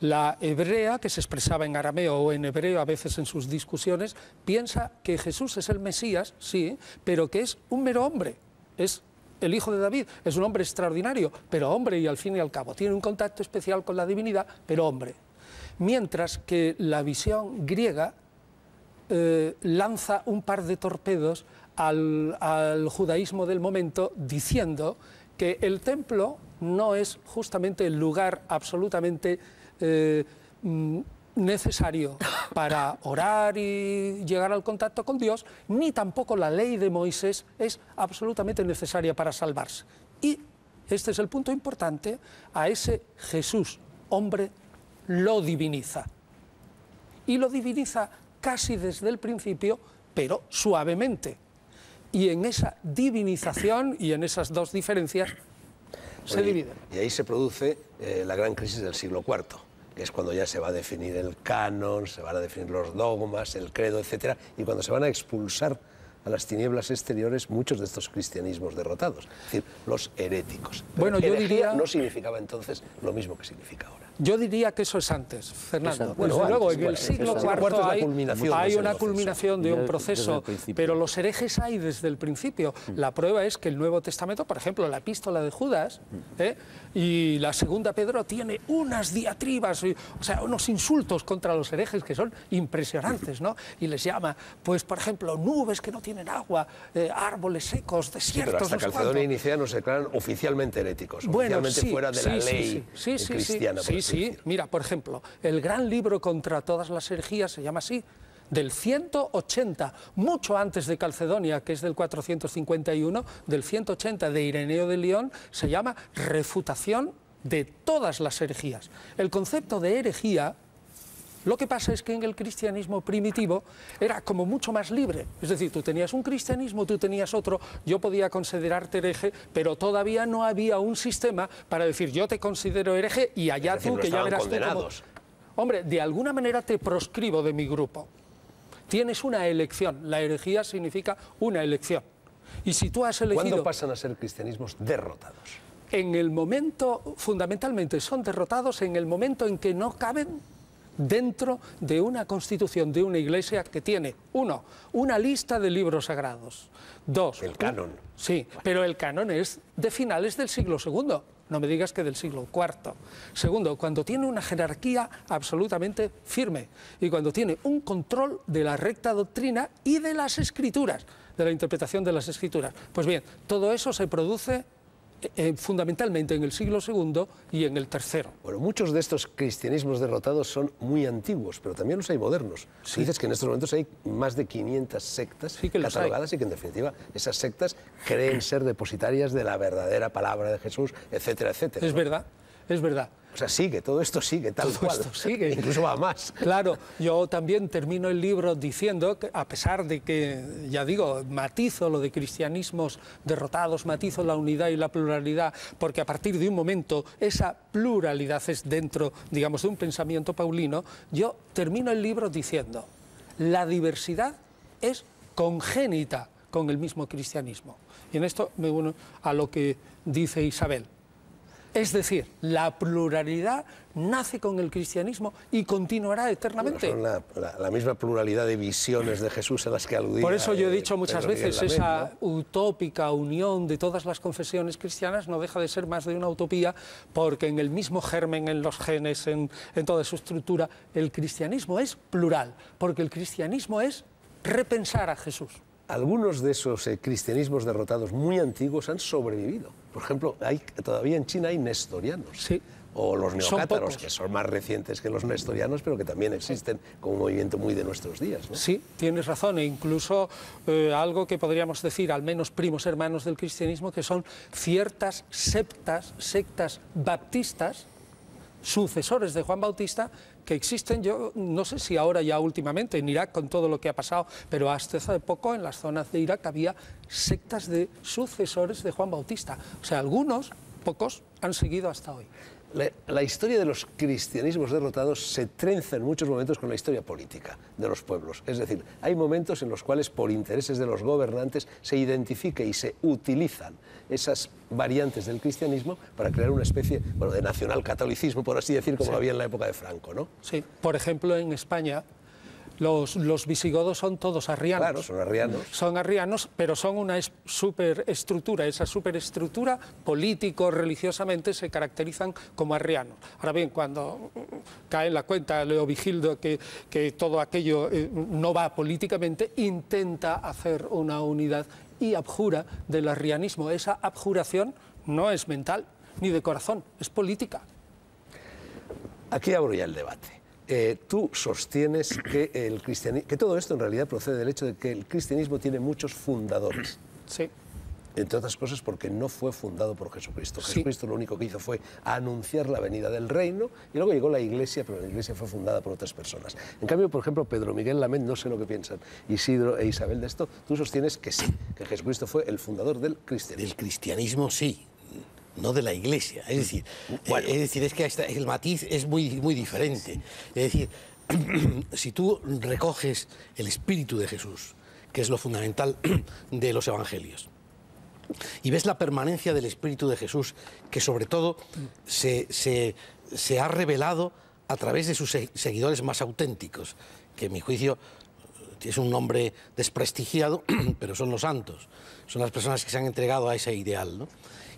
La hebrea, que se expresaba en arameo o en hebreo a veces en sus discusiones, piensa que Jesús es el Mesías, sí, pero que es un mero hombre, es el hijo de David, es un hombre extraordinario, pero hombre y al fin y al cabo, tiene un contacto especial con la divinidad, pero hombre. Mientras que la visión griega eh, lanza un par de torpedos al judaísmo del momento diciendo que el templo no es justamente el lugar absolutamente eh, mm, necesario para orar y llegar al contacto con Dios, ni tampoco la ley de Moisés es absolutamente necesaria para salvarse. Y este es el punto importante, a ese Jesús, hombre, lo diviniza. Y lo diviniza casi desde el principio, pero suavemente. Y en esa divinización y en esas dos diferencias se divide Y ahí se produce eh, la gran crisis del siglo IV que es cuando ya se va a definir el canon, se van a definir los dogmas, el credo, etc. Y cuando se van a expulsar a las tinieblas exteriores muchos de estos cristianismos derrotados, es decir, los heréticos. bueno, yo diría... No significaba entonces lo mismo que significa ahora. Yo diría que eso es antes, Fernando. Desde luego, en el siglo IV hay, una culminación de un proceso, pero los herejes hay desde el principio. Mm. La prueba es que el Nuevo Testamento, por ejemplo, la epístola de Judas mm. ¿eh? y la segunda Pedro tiene unas diatribas, o sea, unos insultos contra los herejes que son impresionantes, ¿no? Y les llama, pues, por ejemplo, nubes que no tienen agua, eh, árboles secos, desiertos. Sí, pero hasta Calcedonia e declaran oficialmente heréticos, oficialmente fuera de la ley cristiana sí. Mira, por ejemplo, el gran libro contra todas las herejías se llama así, del 180, mucho antes de Calcedonia, que es del 451, del 180 de Ireneo de León, se llama refutación de todas las herejías. El concepto de herejía lo que pasa es que en el cristianismo primitivo era como mucho más libre. Es decir, tú tenías un cristianismo, tú tenías otro, yo podía considerarte hereje, pero todavía no había un sistema para decir yo te considero hereje y allá tú que ya verás Hombre, de alguna manera te proscribo de mi grupo. Tienes una elección. La herejía significa una elección. Y si tú has elegido... ¿Cuándo pasan a ser cristianismos derrotados? En el momento, fundamentalmente, son derrotados en el momento en que no caben dentro de una constitución de una iglesia que tiene, uno, una lista de libros sagrados, dos... El canon. sí, pero el canon es de finales del siglo II, no me digas que del siglo IV. Segundo, cuando tiene una jerarquía absolutamente firme y cuando tiene un control de la recta doctrina y de las escrituras, de la interpretación de las escrituras. Pues bien, todo eso se produce eh, fundamentalmente en el siglo II y en el tercero. Bueno, muchos de estos cristianismos derrotados son muy antiguos, pero también los hay modernos. Dices que en estos momentos hay más de 500 sectas catalogadas y que en definitiva esas sectas creen ser depositarias de la verdadera palabra de Jesús, etcétera, etcétera. Es verdad es verdad. O sea, sigue, todo esto sigue, tal cual. Esto sigue. Incluso va más. Claro, yo también termino el libro diciendo que, a pesar de que, ya digo, matizo lo de cristianismos derrotados, matizo la unidad y la pluralidad, porque a partir de un momento esa pluralidad es dentro, digamos, de un pensamiento paulino, yo termino el libro diciendo, la diversidad es congénita con el mismo cristianismo. Y en esto me uno a lo que dice Isabel. Es decir, la pluralidad nace con el cristianismo y continuará eternamente. la, misma pluralidad de visiones de Jesús a las que aludimos. Por eso yo he eh, dicho muchas veces, esa utópica unión de todas las confesiones cristianas no deja de ser más de una utopía, porque en el mismo germen, en los genes, en, toda su estructura, el cristianismo es plural, porque el cristianismo es repensar a Jesús. Algunos de esos eh, cristianismos derrotados muy antiguos han sobrevivido. Por ejemplo, hay, todavía en China hay nestorianos. Sí. O los neocátaros, que son más recientes que los nestorianos, pero que también existen con un movimiento muy de nuestros días. Sí, tienes razón. E incluso eh, algo que podríamos decir, al menos primos hermanos del cristianismo, que son ciertas septas, sectas baptistas, sucesores de Juan Bautista, que existen, yo no sé si ahora ya últimamente, en Irak con todo lo que ha pasado, pero hasta hace poco en las zonas de Irak había sectas de sucesores de Juan Bautista. O sea, algunos, pocos, han seguido hasta hoy la, historia de los cristianismos derrotados se trenza en muchos momentos con la historia política de los pueblos. Es decir, hay momentos en los cuales por intereses de los gobernantes se identifica y se utilizan esas variantes del cristianismo para crear una especie bueno, de nacionalcatolicismo, por así decir, como había en la época de Franco. ¿no? Sí, por ejemplo, en España los, visigodos son todos arrianos. Claro, son arrianos. Son arrianos, pero son una superestructura. Esa superestructura, político, religiosamente, se caracterizan como arrianos. Ahora bien, cuando cae en la cuenta Leo Vigildo que, todo aquello eh, no va políticamente, intenta hacer una unidad y abjura del arrianismo. Esa abjuración no es mental ni de corazón, es política. Aquí abro ya el debate. Eh, tú sostienes que, el que todo esto en realidad procede del hecho de que el cristianismo tiene muchos fundadores. Sí. Entre otras cosas porque no fue fundado por Jesucristo. Jesucristo lo único que hizo fue anunciar la venida del reino y luego llegó la iglesia, pero la iglesia fue fundada por otras personas. En cambio, por ejemplo, Pedro Miguel Lamed, no sé lo que piensan, Isidro e Isabel de esto, tú sostienes que sí, que Jesucristo fue el fundador del cristianismo. El cristianismo sí, no de la Iglesia. Es decir, mm. eh, es, decir es que el matiz es muy, muy diferente. Es decir, si tú recoges el espíritu de Jesús, que es lo fundamental de los evangelios, y ves la permanencia del espíritu de Jesús, que sobre todo se, ha revelado a través de sus seguidores más auténticos, que en mi juicio eh, es un nombre desprestigiado, pero son los santos, son las personas que se han entregado a ese ideal. ¿no?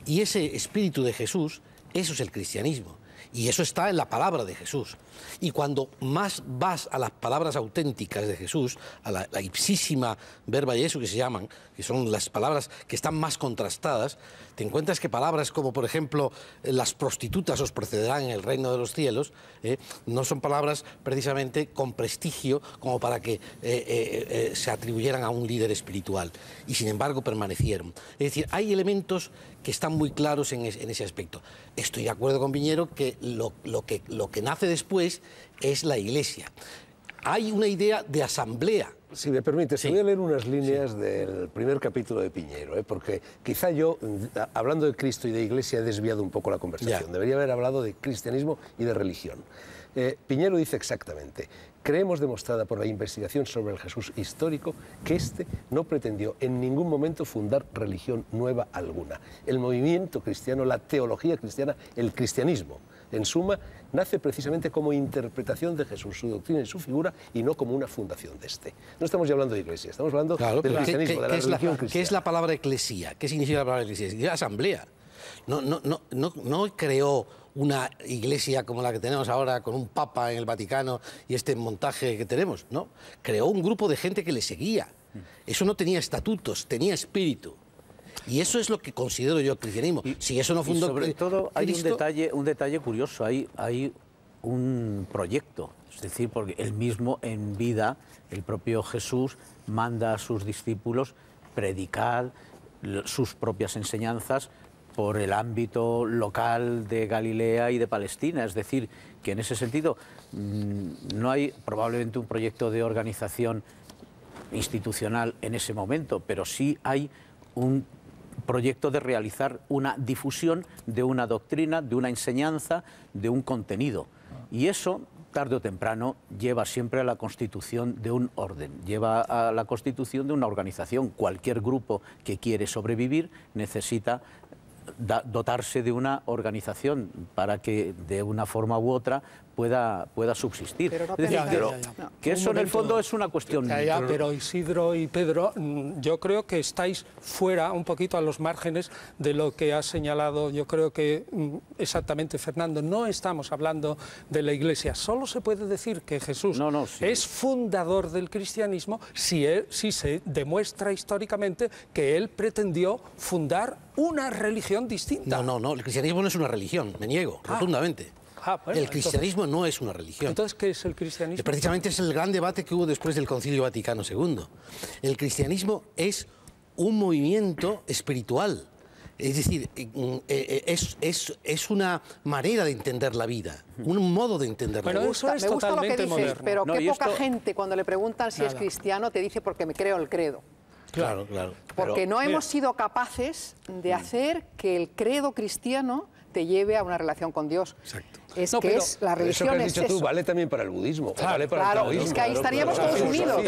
Y ese espíritu de Jesús, eso es el cristianismo. Y eso está en la palabra de Jesús. Y cuando más vas a las palabras auténticas de Jesús, a la, ipsísima verba y eso que se llaman, que son las palabras que están más contrastadas, te encuentras que palabras como, por ejemplo, las prostitutas os procederán en el reino de los cielos, eh, no son palabras precisamente con prestigio como para que eh, eh, se atribuyeran a un líder espiritual. Y sin embargo permanecieron. Es decir, hay elementos que están muy claros en, ese aspecto. Estoy de acuerdo con Viñero... que lo que nace después es la Iglesia. Hay una idea de asamblea si me permite, se voy a leer unas líneas del primer capítulo de Piñero, ¿eh? porque quizá yo, hablando de Cristo y de Iglesia, he desviado un poco la conversación. Debería haber hablado de cristianismo y de religión. Eh, Piñero dice exactamente, creemos demostrada por la investigación sobre el Jesús histórico que éste no pretendió en ningún momento fundar religión nueva alguna. El movimiento cristiano, la teología cristiana, el cristianismo en suma, nace precisamente como interpretación de Jesús, su doctrina y su figura, y no como una fundación de este. No estamos ya hablando de iglesia, estamos hablando cristianismo, de la religión ¿Qué es la palabra iglesia? ¿Qué significa la palabra eclesia? Significa asamblea. No, no creó una iglesia como la que tenemos ahora con un papa en el Vaticano y este montaje que tenemos, ¿no? Creó un grupo de gente que le seguía. Mm. Eso no tenía estatutos, tenía espíritu. Y eso es lo que considero yo el cristianismo. si eso no fundó... sobre todo hay un detalle, un detalle curioso, hay, hay un proyecto, es decir, porque él mismo en vida, el propio Jesús, manda a sus discípulos predicar sus propias enseñanzas por el ámbito local de Galilea y de Palestina. Es decir, que en ese sentido mm, no hay probablemente un proyecto de organización institucional en ese momento, pero sí hay un proyecto de realizar una difusión de una doctrina, de una enseñanza, de un contenido. Y eso, tarde o temprano, lleva siempre a la constitución de un orden, lleva a la constitución de una organización. Cualquier grupo que quiere sobrevivir necesita dotarse de una organización para que de una forma u otra pueda, pueda subsistir. Pero que eso en el fondo es una cuestión... pero Isidro y Pedro, mm, yo creo que estáis fuera, un poquito a los márgenes de lo que ha señalado, yo creo que mm, exactamente Fernando, no estamos hablando de la Iglesia, solo se puede decir que Jesús es fundador del cristianismo si, e, si se demuestra históricamente que él pretendió fundar una religión distinta. No, no, no, el cristianismo no es una religión, me niego, ah. rotundamente. Ah, el cristianismo no es una religión. Entonces, ¿qué es el cristianismo? Eh, precisamente es el gran debate que hubo después del Concilio Vaticano II. El cristianismo es un movimiento espiritual. Es decir, eh, mm, eh, es, una manera de entender la vida, un modo de entender la vida. me gusta lo que dices, pero qué poca gente cuando le preguntan si es cristiano te dice porque me creo el credo. Claro, claro. Porque no hemos sido capaces de mm. hacer que el credo cristiano te lleve a una relación con Dios. Exacto es que es la religión. Eso que has dicho tú, vale también para el budismo. Claro, vale para el es que ahí estaríamos todos unidos.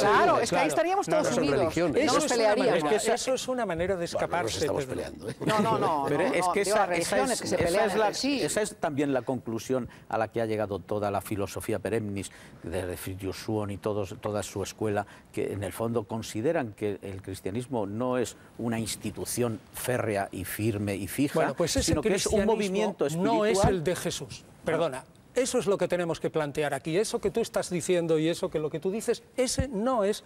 claro, es que ahí estaríamos todos unidos. No nos pelearíamos. Es que eso, es una manera de escaparse. ¿eh? No, no, no. Pero es que esa, esa, es, que se pelea. esa es también la conclusión a la que ha llegado toda la filosofía peremnis de Fritjof Suon y toda su escuela, que en el fondo consideran que el cristianismo no es una institución férrea y firme y fija, pues sino que es un movimiento espiritual. No es el de Jesús. Perdona, eso es lo que tenemos que plantear aquí. Eso que tú estás diciendo y eso que lo que tú dices, ese no es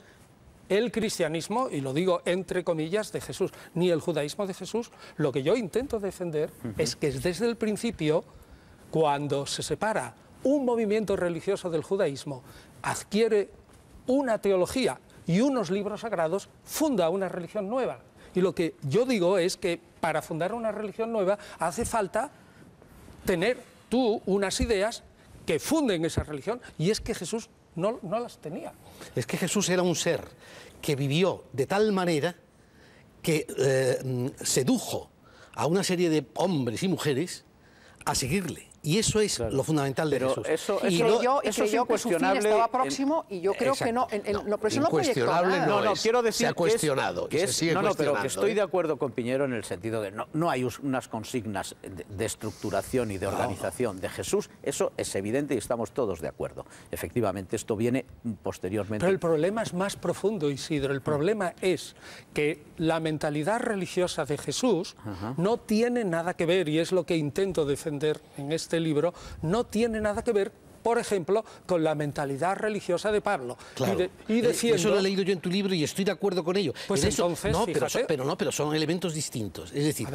el cristianismo, y lo digo entre comillas, de Jesús, ni el judaísmo de Jesús. Lo que yo intento defender es que desde el principio, cuando se separa un movimiento religioso del judaísmo, adquiere una teología y unos libros sagrados, funda una religión nueva. Y lo que yo digo es que para fundar una religión nueva hace falta tener tú unas ideas que funden esa religión y es que Jesús no, no las tenía. Es que Jesús era un ser que vivió de tal manera que eh, sedujo a una serie de hombres y mujeres a seguirle. Y eso es lo fundamental de Pero Jesús. Eso, y, eso, yo, y eso que su fin estaba próximo y yo creo que no. En, no pero eso no No, no, quiero decir se ha cuestionado. Que es, no, no, pero que ¿eh? estoy de acuerdo con Piñero en el sentido de no, no hay unas consignas de, estructuración y de organización de Jesús. Eso es evidente y estamos todos de acuerdo. Efectivamente, esto viene posteriormente. Pero el problema es más profundo, Isidro. El problema es que la mentalidad religiosa de Jesús no tiene nada que ver y es lo que intento defender en este este libro no tiene nada que ver por ejemplo, con la mentalidad religiosa de Pablo. Claro. Y, eh, Eso lo he leído yo en tu libro y estoy de acuerdo con ello. Pues entonces, eso... no, pero no, pero son elementos distintos. Es decir,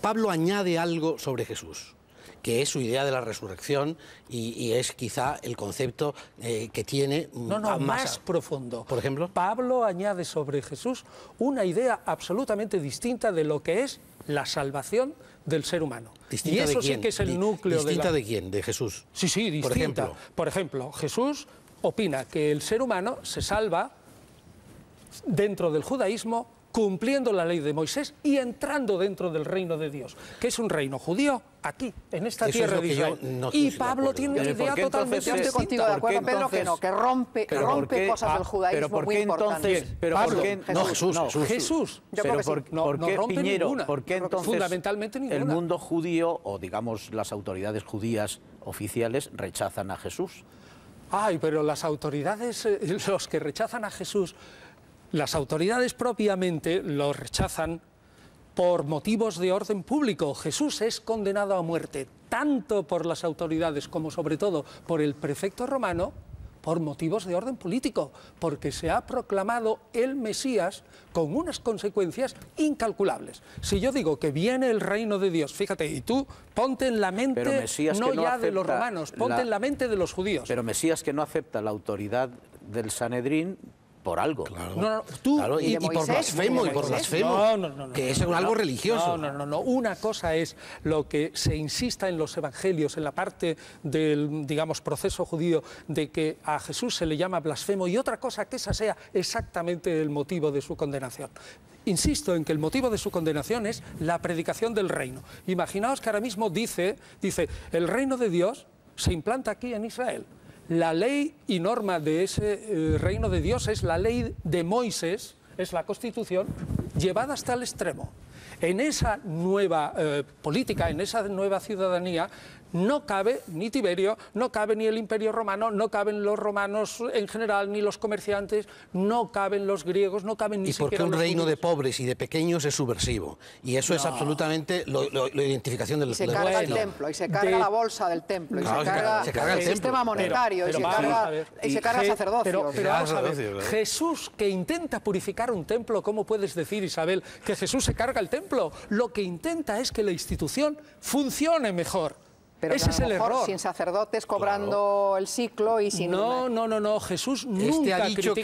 Pablo añade algo sobre Jesús que es su idea de la resurrección y, es quizá el concepto eh, que tiene no, más profundo. Por ejemplo, Pablo añade sobre Jesús una idea absolutamente distinta de lo que es la salvación del ser humano. y eso sí que es el núcleo distinta de de quién? ¿De Jesús? Sí, sí, distinta. Por ejemplo, Jesús opina que el ser humano se salva dentro del judaísmo cumpliendo la ley de Moisés y entrando dentro del reino de Dios, que es un reino judío aquí, en esta tierra y Pablo tiene una idea totalmente Yo estoy contigo de acuerdo, Pedro, que no, que rompe, rompe cosas del judaísmo pero ¿por qué muy entonces, Pero ¿por qué, no, Jesús, no, Jesús. pero por, qué Piñero, ninguna, ¿por qué entonces fundamentalmente ninguna. el mundo judío, o digamos las autoridades judías oficiales, rechazan a Jesús? Ay, pero las autoridades, eh, los que rechazan a Jesús, las autoridades propiamente lo rechazan por motivos de orden público. Jesús es condenado a muerte, tanto por las autoridades como sobre todo por el prefecto romano, por motivos de orden político, porque se ha proclamado el Mesías con unas consecuencias incalculables. Si yo digo que viene el reino de Dios, fíjate, y tú ponte en la mente no, ya de los romanos, ponte en la mente de los judíos. Pero Mesías que no acepta la autoridad del Sanedrín por algo. No, no, tú y, por blasfemo, y, por blasfemo. que es algo religioso. No, no, no, Una cosa es lo que se insista en los evangelios, en la parte del, digamos, proceso judío, de que a Jesús se le llama blasfemo, y otra cosa que esa sea exactamente el motivo de su condenación. Insisto en que el motivo de su condenación es la predicación del reino. Imaginaos que ahora mismo dice, dice, el reino de Dios se implanta aquí en Israel. La ley y norma de ese eh, reino de Dios es la ley de Moisés, es la Constitución, llevada hasta el extremo. En esa nueva eh, política, en esa nueva ciudadanía, no cabe ni Tiberio, no cabe ni el Imperio Romano, no caben los romanos en general, ni los comerciantes, no caben los griegos, no caben ni los los ¿Y por un reino de pobres y de pequeños es subversivo? Y eso es absolutamente la identificación del... Y se carga el templo, y se carga la bolsa del templo, y se, carga, el, sistema monetario, y, se carga, el sacerdocio. Jesús que intenta purificar un templo, ¿cómo puedes decir, Isabel, que Jesús se carga el templo? Lo que intenta es que la institución funcione mejor. Pero Ese es el error. Sin sacerdotes cobrando el ciclo y sin. No, no, no, no. Jesús este nunca ha dicho que,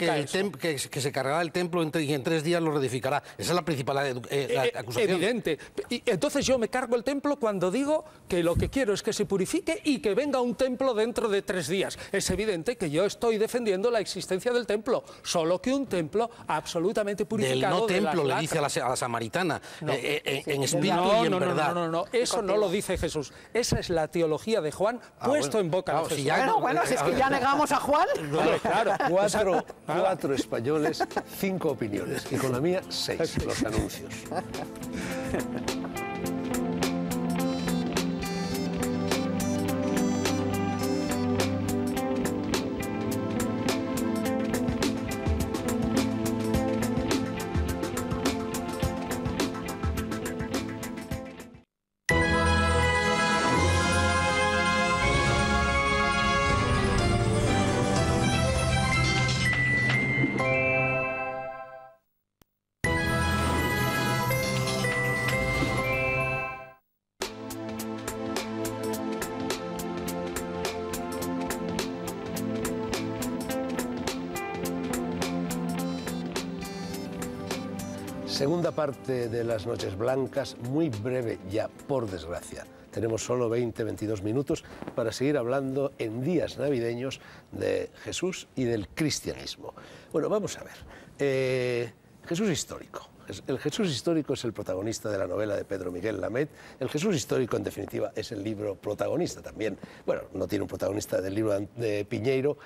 se cargará el templo y en tres días lo reedificará. Esa es la principal eh, eh, eh, acusación. Evidente. Y entonces yo me cargo el templo cuando digo que lo que quiero es que se purifique y que venga un templo dentro de tres días. Es evidente que yo estoy defendiendo la existencia del templo, solo que un templo absolutamente purificado. Del no templo, le dice a la, samaritana, en espíritu y en no, verdad. No, no, no, eso no lo dice Jesús. Esa es la teología de Juan ah, puesto en boca bueno, bueno, si es que ya negamos a Juan. Claro, claro. Ah. cuatro españoles, cinco opiniones. Y con la mía, seis los anuncios. parte de las noches blancas, muy breve ya, por desgracia. Tenemos solo 20, 22 minutos para seguir hablando en días navideños de Jesús y del cristianismo. Bueno, vamos a ver. Eh, Jesús histórico. El Jesús histórico es el protagonista de la novela de Pedro Miguel Lamet. El Jesús histórico, en definitiva, es el libro protagonista también. Bueno, no tiene un protagonista del libro de Piñeiro,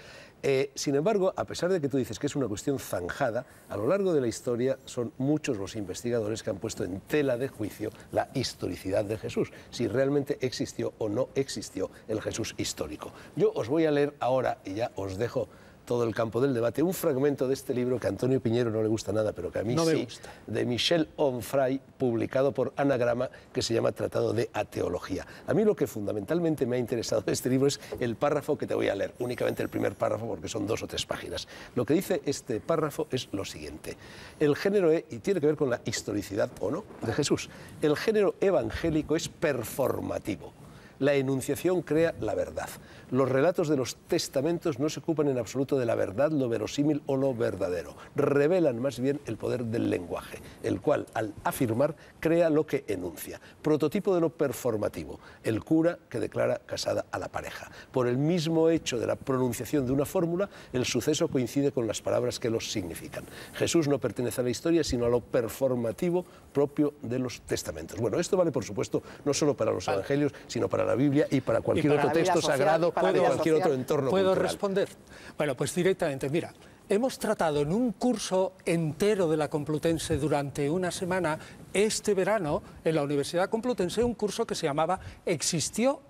eh, sin embargo, a pesar de que tú dices que es una cuestión zanjada, a lo largo de la historia son muchos los investigadores que han puesto en tela de juicio la historicidad de Jesús, si realmente existió o no existió el Jesús histórico. Yo os voy a leer ahora, y ya os dejo todo el campo del debate, un fragmento de este libro que a Antonio Piñero no le gusta nada, pero que a mí sí, de Michel Onfray, publicado por Anagrama, que se llama Tratado de Ateología. A mí lo que fundamentalmente me ha interesado de este libro es el párrafo que te voy a leer, únicamente el primer párrafo porque son dos o tres páginas. Lo que dice este párrafo es lo siguiente. El género, e, y tiene que ver con la historicidad o no de Jesús, el género evangélico es performativo la enunciación crea la verdad. Los relatos de los testamentos no se ocupan en absoluto de la verdad, lo verosímil o lo verdadero. Revelan más bien el poder del lenguaje, el cual, al afirmar, crea lo que enuncia. Prototipo de lo performativo, el cura que declara casada a la pareja. Por el mismo hecho de la pronunciación de una fórmula, el suceso coincide con las palabras que los significan. Jesús no pertenece a la historia, sino a lo performativo propio de los testamentos. Bueno, esto vale, por supuesto, no solo para los ah. evangelios, sino para para la Biblia y para cualquier otro texto sagrado, o cualquier otro entorno. ¿Puedo responder? Bueno, pues directamente, mira, hemos tratado en un curso entero de la Complutense durante una semana, este verano, en la Universidad Complutense, un curso que se llamaba ¿Existió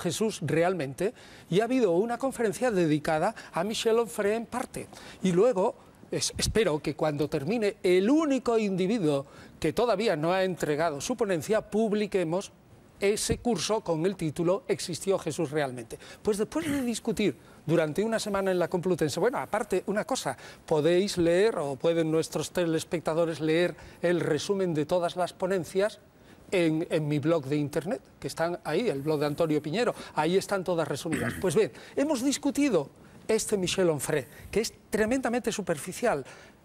Jesús realmente? Y ha habido una conferencia dedicada a Michel Onfray en parte. Y luego espero que cuando termine el único individuo que todavía no ha entregado su ponencia, publiquemos ese curso con el título ¿Existió Jesús realmente? Pues después de discutir durante una semana en la Complutense, bueno, aparte, una cosa, podéis leer o pueden nuestros telespectadores leer el resumen de todas las ponencias en, mi blog de internet, que están ahí, el blog de Antonio Piñero, ahí están todas resumidas. Pues bien, hemos discutido este Michel Onfray, que es tremendamente superficial,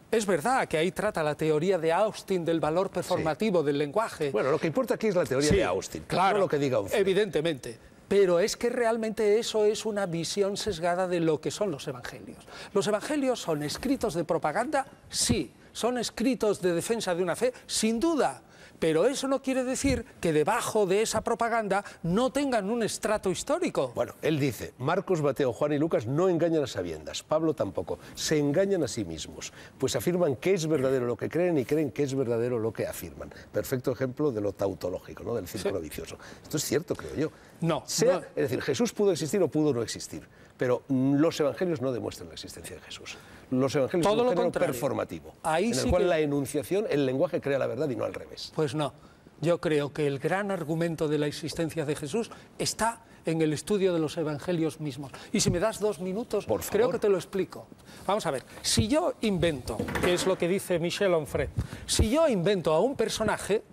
es verdad que ahí trata la teoría de Austin del valor performativo del lenguaje. Bueno, lo que importa aquí es la teoría de Austin, claro, no lo que diga Austin. Evidentemente. Pero es que realmente eso es una visión sesgada de lo que son los evangelios. Los evangelios son escritos de propaganda, sí. Son escritos de defensa de una fe, sin duda pero eso no quiere decir que debajo de esa propaganda no tengan un estrato histórico. Bueno, él dice, Marcos, Mateo, Juan y Lucas no engañan a sabiendas, Pablo tampoco, se engañan a sí mismos, pues afirman que es verdadero lo que creen y creen que es verdadero lo que afirman. Perfecto ejemplo de lo tautológico, ¿no? del círculo vicioso. Esto es cierto, creo yo. No, no. Es decir, Jesús pudo existir o pudo no existir pero los evangelios no demuestran la existencia de Jesús. Los evangelios son un lo contrario. performativo, Ahí en el cual la enunciación, el lenguaje crea la verdad y no al revés. Pues no. Yo creo que el gran argumento de la existencia de Jesús está en el estudio de los evangelios mismos. Y si me das dos minutos, creo que te lo explico. Vamos a ver, si yo invento, que es lo que dice Michel Onfray, si yo invento a un personaje,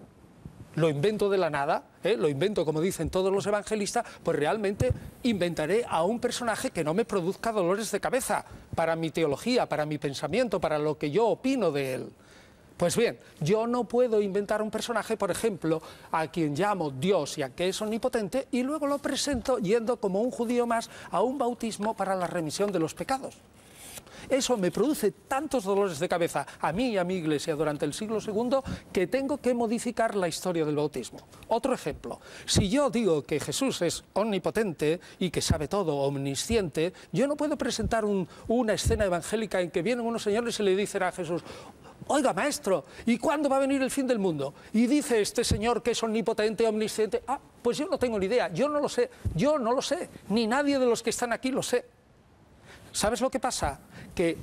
lo invento de la nada, ¿eh? lo invento como dicen todos los evangelistas, pues realmente inventaré a un personaje que no me produzca dolores de cabeza para mi teología, para mi pensamiento, para lo que yo opino de él. Pues bien, yo no puedo inventar un personaje, por ejemplo, a quien llamo Dios y a que es omnipotente, y luego lo presento yendo como un judío más a un bautismo para la remisión de los pecados. Eso me produce tantos dolores de cabeza a mí y a mi iglesia durante el siglo II que tengo que modificar la historia del bautismo. Otro ejemplo, si yo digo que Jesús es omnipotente y que sabe todo, omnisciente, yo no puedo presentar una escena evangélica en que vienen unos señores y le dicen a Jesús, oiga maestro, ¿y cuándo va a venir el fin del mundo? Y dice este señor que es omnipotente, omnisciente, ah, pues yo no tengo ni idea, yo no lo sé, yo no lo sé, ni nadie de los que están aquí lo sé. ¿Sabes lo que pasa? que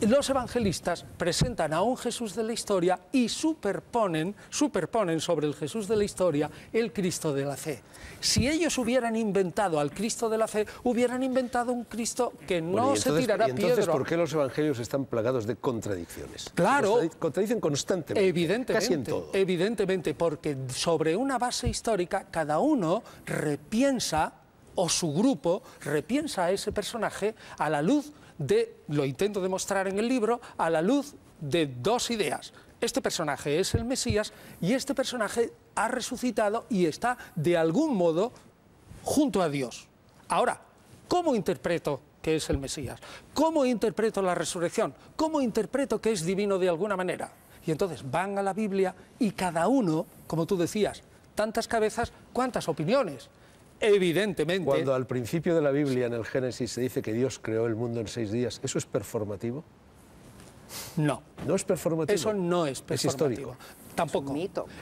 los evangelistas presentan a un Jesús de la historia y superponen, superponen sobre el Jesús de la historia el Cristo de la fe. Si ellos hubieran inventado al Cristo de la fe, hubieran inventado un Cristo que no se tirará piedra. entonces, ¿Por qué los evangelios están plagados de contradicciones? Claro. Contradicen constantemente. Evidentemente. Evidentemente, porque sobre una base histórica cada uno repiensa o su grupo repiensa a ese personaje a la luz de, lo intento demostrar en el libro, a la luz de dos ideas. Este personaje es el Mesías y este personaje ha resucitado y está de algún modo junto a Dios. Ahora, ¿cómo interpreto que es el Mesías? ¿Cómo interpreto la resurrección? ¿Cómo interpreto que es divino de alguna manera? Y entonces van a la Biblia y cada uno, como tú decías, tantas cabezas, cuantas opiniones. Evidentemente. Cuando al principio de la Biblia, en el Génesis, se dice que Dios creó el mundo en seis días, ¿eso es performativo? No. ¿No es performativo? Eso no es performativo. Es histórico. Tampoco.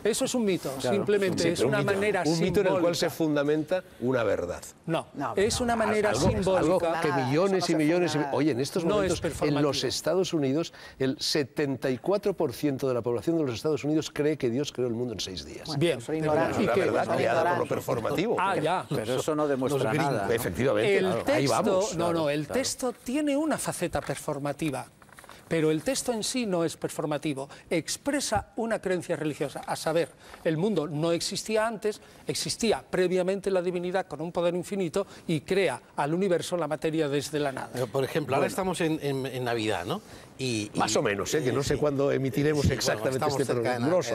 Eso es un mito, simplemente. es una manera manera Un mito en el cual se fundamenta una verdad. No, es una manera simbólica. Algo que millones y millones... Oye, en estos momentos, en los Estados Unidos, el 74% de la población de los Estados Unidos cree que Dios creó el mundo en seis días. Bien. Es una verdad por lo performativo. Ah, ya. Pero eso no demuestra nada. Efectivamente. Ahí vamos. No, no, el texto tiene una faceta performativa pero el texto en sí no es performativo, expresa una creencia religiosa, a saber, el mundo no existía antes, existía previamente la divinidad con un poder infinito y crea al universo la materia desde la nada. por ejemplo, ahora estamos en, Navidad, ¿no? Y, más o menos, ¿eh? que no sé cuándo emitiremos exactamente este programa. los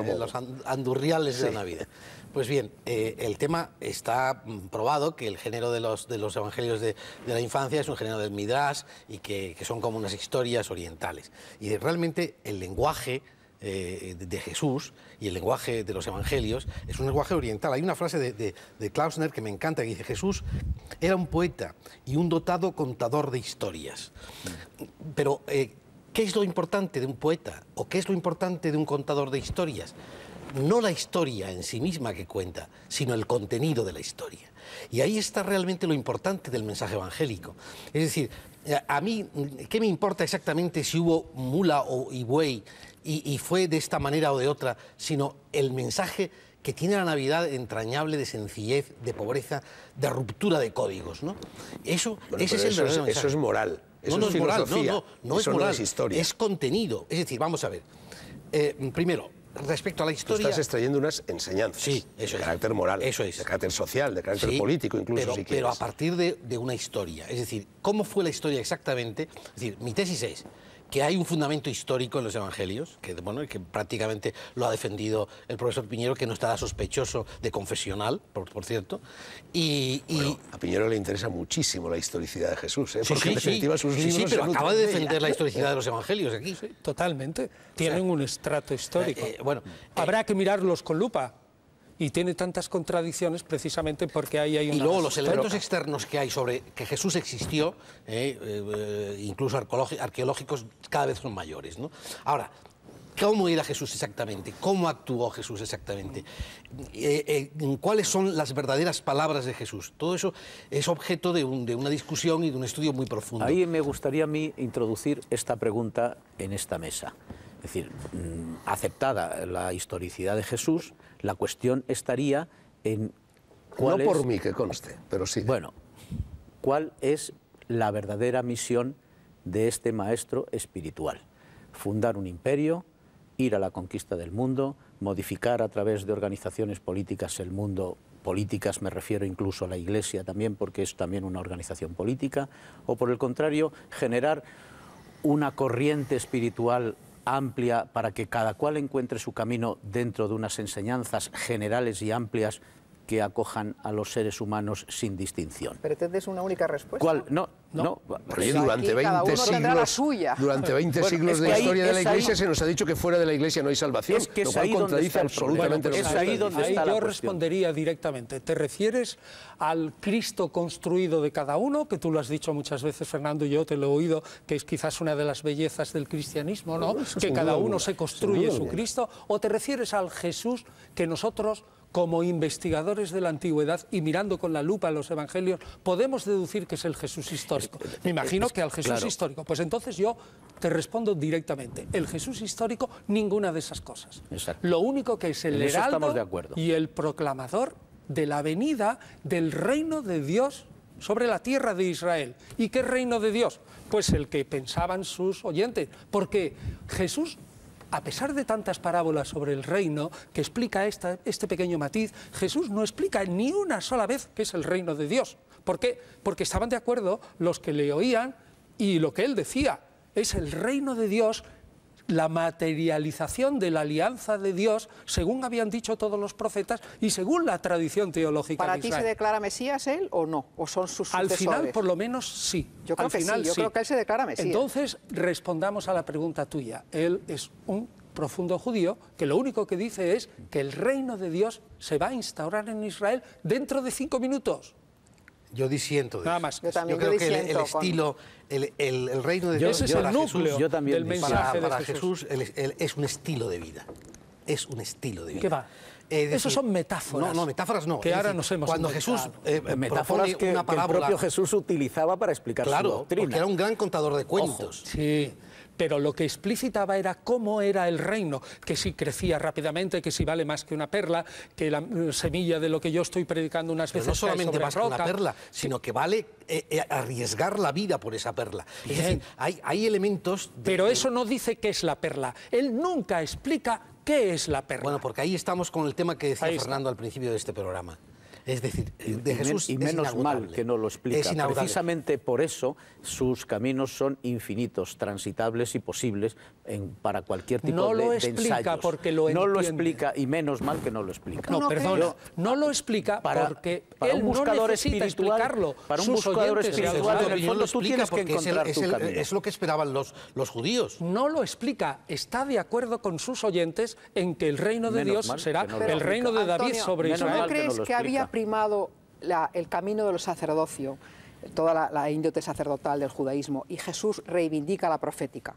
andurriales de Navidad. Pues bien, eh, el tema está mm, probado que el género de los, evangelios de, la infancia es un género del Midrash y que, son como unas historias orientales. Y realmente el lenguaje eh, de Jesús y el lenguaje de los evangelios es un lenguaje oriental. Hay una frase de, Klausner que me encanta, que dice, Jesús era un poeta y un dotado contador de historias. Pero, eh, ¿qué es lo importante de un poeta o qué es lo importante de un contador de historias? no la historia en sí misma que cuenta, sino el contenido de la historia. Y ahí está realmente lo importante del mensaje evangélico. Es decir, a mí, ¿qué me importa exactamente si hubo mula o y buey y, fue de esta manera o de otra? Sino el mensaje que tiene la Navidad entrañable de sencillez, de pobreza, de ruptura de códigos, ¿no? Eso, ese es el eso es, eso es moral. Eso no, no es, moral, no, no, es moral. es historia. Es contenido. Es decir, vamos a ver. Eh, primero, respecto a la historia... estás extrayendo unas enseñanzas. Sí, eso de carácter moral. Eso es. De carácter social, de carácter político incluso, pero, Pero a partir de, de, una historia. Es decir, ¿cómo fue la historia exactamente? Es decir, mi tesis es, que hay un fundamento histórico en los evangelios, que, bueno, que prácticamente lo ha defendido el profesor Piñero, que no está sospechoso de confesional, por, cierto. Y, a Piñero le interesa muchísimo la historicidad de Jesús, ¿eh? porque sí, en definitiva sus libros... Sí, pero acaba de defender la historicidad de los evangelios aquí. Totalmente. Tienen un estrato histórico. Eh, eh, bueno, Habrá que mirarlos con lupa, y tiene tantas contradicciones precisamente porque ahí hay un. Y luego los elementos externos que hay sobre que Jesús existió, eh, eh, incluso arqueológicos, cada vez son mayores. Ahora, ¿Cómo era Jesús exactamente? ¿Cómo actuó Jesús exactamente? Eh, ¿Cuáles son las verdaderas palabras de Jesús? Todo eso es objeto de, de, una discusión y de un estudio muy profundo. Ahí me gustaría a mí introducir esta pregunta en esta mesa. Es decir, mm, aceptada la historicidad de Jesús, la cuestión estaría en cuál no por mí que conste, pero sí. Bueno, cuál es la verdadera misión de este maestro espiritual. Fundar un imperio, ir a la conquista del mundo, modificar a través de organizaciones políticas el mundo, políticas me refiero incluso a la Iglesia también, porque es también una organización política, o por el contrario, generar una corriente espiritual amplia para que cada cual encuentre su camino dentro de unas enseñanzas generales y amplias que acojan a los seres humanos sin distinción. ¿Pretendes una única respuesta? ¿Cuál? No, no. durante, 20 siglos, durante 20 siglos de historia de la Iglesia se nos ha dicho que fuera de la Iglesia no hay salvación, es que es lo cual contradice absolutamente que es ahí donde yo respondería directamente. ¿Te refieres al Cristo construido de cada uno? Que tú lo has dicho muchas veces, Fernando, y yo te lo he oído, que es quizás una de las bellezas del cristianismo, no que cada uno se construye su Cristo. ¿O te refieres al Jesús que nosotros como investigadores de la antigüedad y mirando con la lupa los evangelios, podemos deducir que es el Jesús histórico. Me imagino que al Jesús histórico. Pues entonces yo te respondo directamente. El Jesús histórico, ninguna de esas cosas. Lo único que es el heraldo y el proclamador de la venida del reino de Dios sobre la tierra de Israel. ¿Y qué reino de Dios? Pues el que pensaban sus oyentes, porque Jesús a pesar de tantas parábolas sobre el reino que explica este pequeño matiz, Jesús no explica ni una sola vez que es el reino de Dios. ¿Por qué? Porque estaban de acuerdo los que le oían y lo que él decía. Es el reino de Dios la materialización de la alianza de Dios, según habían dicho todos los profetas y según la tradición teológica. ¿Para de ti se declara Mesías él o no? ¿O son sus Al final, por lo menos, sí. Yo creo creo que él se declara Mesías. Entonces, respondamos a la pregunta tuya. Él es un profundo judío que lo único que dice es que el reino de Dios se va a instaurar en Israel dentro de cinco minutos. Yo disiento de Nada más. Yo, creo que el, estilo, el, reino de Dios, es el núcleo yo también del mensaje para, de Jesús. Jesús es un estilo de vida. Es un estilo de vida. ¿Qué va? Eh, Esas son metáforas. No, no, metáforas no. Que ahora nos hemos Cuando Jesús eh, eh, metáforas que, una palabra, el propio Jesús utilizaba para explicar claro, su doctrina. Claro, porque era un gran contador de cuentos. sí pero lo que explicitaba era cómo era el reino, que si crecía rápidamente, que si vale más que una perla, que la mm, semilla de lo que yo estoy predicando unas pero no solamente más que una perla, sino que vale eh, eh, arriesgar la vida por esa perla. Es decir, hay, elementos. pero eso no dice qué es la perla. Él nunca explica qué es la perla. Bueno, porque ahí estamos con el tema que decía Fernando al principio de este programa. Es decir, de y, Jesús. Y, menos mal que no lo explica. Precisamente por eso sus caminos son infinitos, transitables y posibles para cualquier tipo no de, lo explica Porque lo no lo explica y menos mal que no lo explica. No, perdón. no lo explica para, porque un buscador no necesita explicarlo. Para un buscador espiritual, tú tienes que es, lo que esperaban los, judíos. No lo explica, está de acuerdo con sus oyentes en que el reino de Dios será el reino de David sobre Israel. ¿No crees que había primado el camino del sacerdocio, toda la, la sacerdotal del judaísmo, y Jesús reivindica la profética.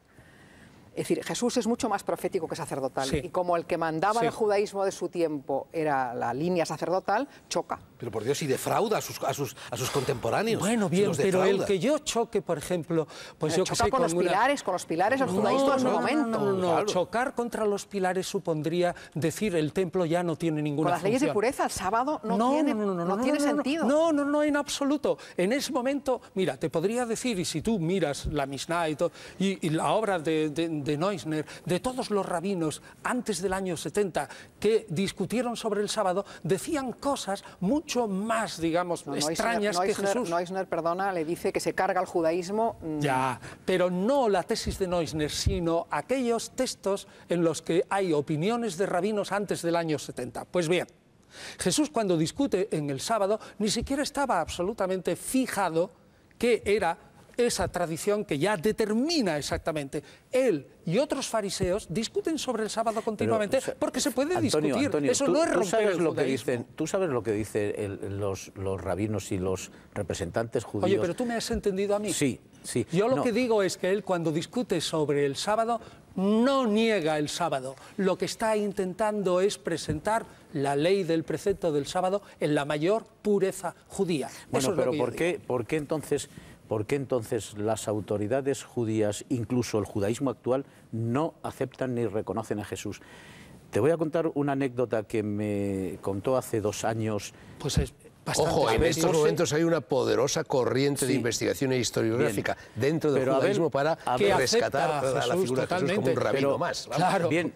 Es decir, Jesús es mucho más profético que sacerdotal. Y como el que mandaba el judaísmo de su tiempo era la línea sacerdotal, choca. Pero por Dios, y defrauda a sus, a sus contemporáneos. Bueno, bien, pero el que yo choque, por ejemplo, pues eh, yo choca con, los pilares, con los pilares el judaísmo en su no, momento. No, chocar contra los pilares supondría decir el templo ya no tiene ninguna. Con las leyes de pureza, el sábado no, tiene, no, tiene sentido. No, no, no, en absoluto. En ese momento, mira, te podría decir, y si tú miras la Mishnah y, todo, y, la obra de de Neusner, de todos los rabinos antes del año 70 que discutieron sobre el sábado, decían cosas mucho más, digamos, extrañas que Jesús. Neusner, perdona, le dice que se carga el judaísmo. Mm. Ya, pero no la tesis de Neusner, sino aquellos textos en los que hay opiniones de rabinos antes del año 70. Pues bien, Jesús cuando discute en el sábado ni siquiera estaba absolutamente fijado que era esa tradición que ya determina exactamente. Él y otros fariseos discuten sobre el sábado continuamente porque se puede discutir. Eso no es romper sabes lo que dicen, Tú sabes lo que dicen los, rabinos y los representantes judíos. Oye, pero tú me has entendido a mí. Sí, sí. Yo lo que digo es que él cuando discute sobre el sábado no niega el sábado. Lo que está intentando es presentar la ley del precepto del sábado en la mayor pureza judía. Bueno, pero ¿por, qué, ¿por qué entonces ¿por qué entonces las autoridades judías, incluso el judaísmo actual, no aceptan ni reconocen a Jesús? Te voy a contar una anécdota que me contó hace dos años. Pues Ojo, en estos momentos hay una poderosa corriente de investigación e historiográfica dentro del judaísmo para rescatar a, la figura de Jesús como un rabino más. Claro, bien,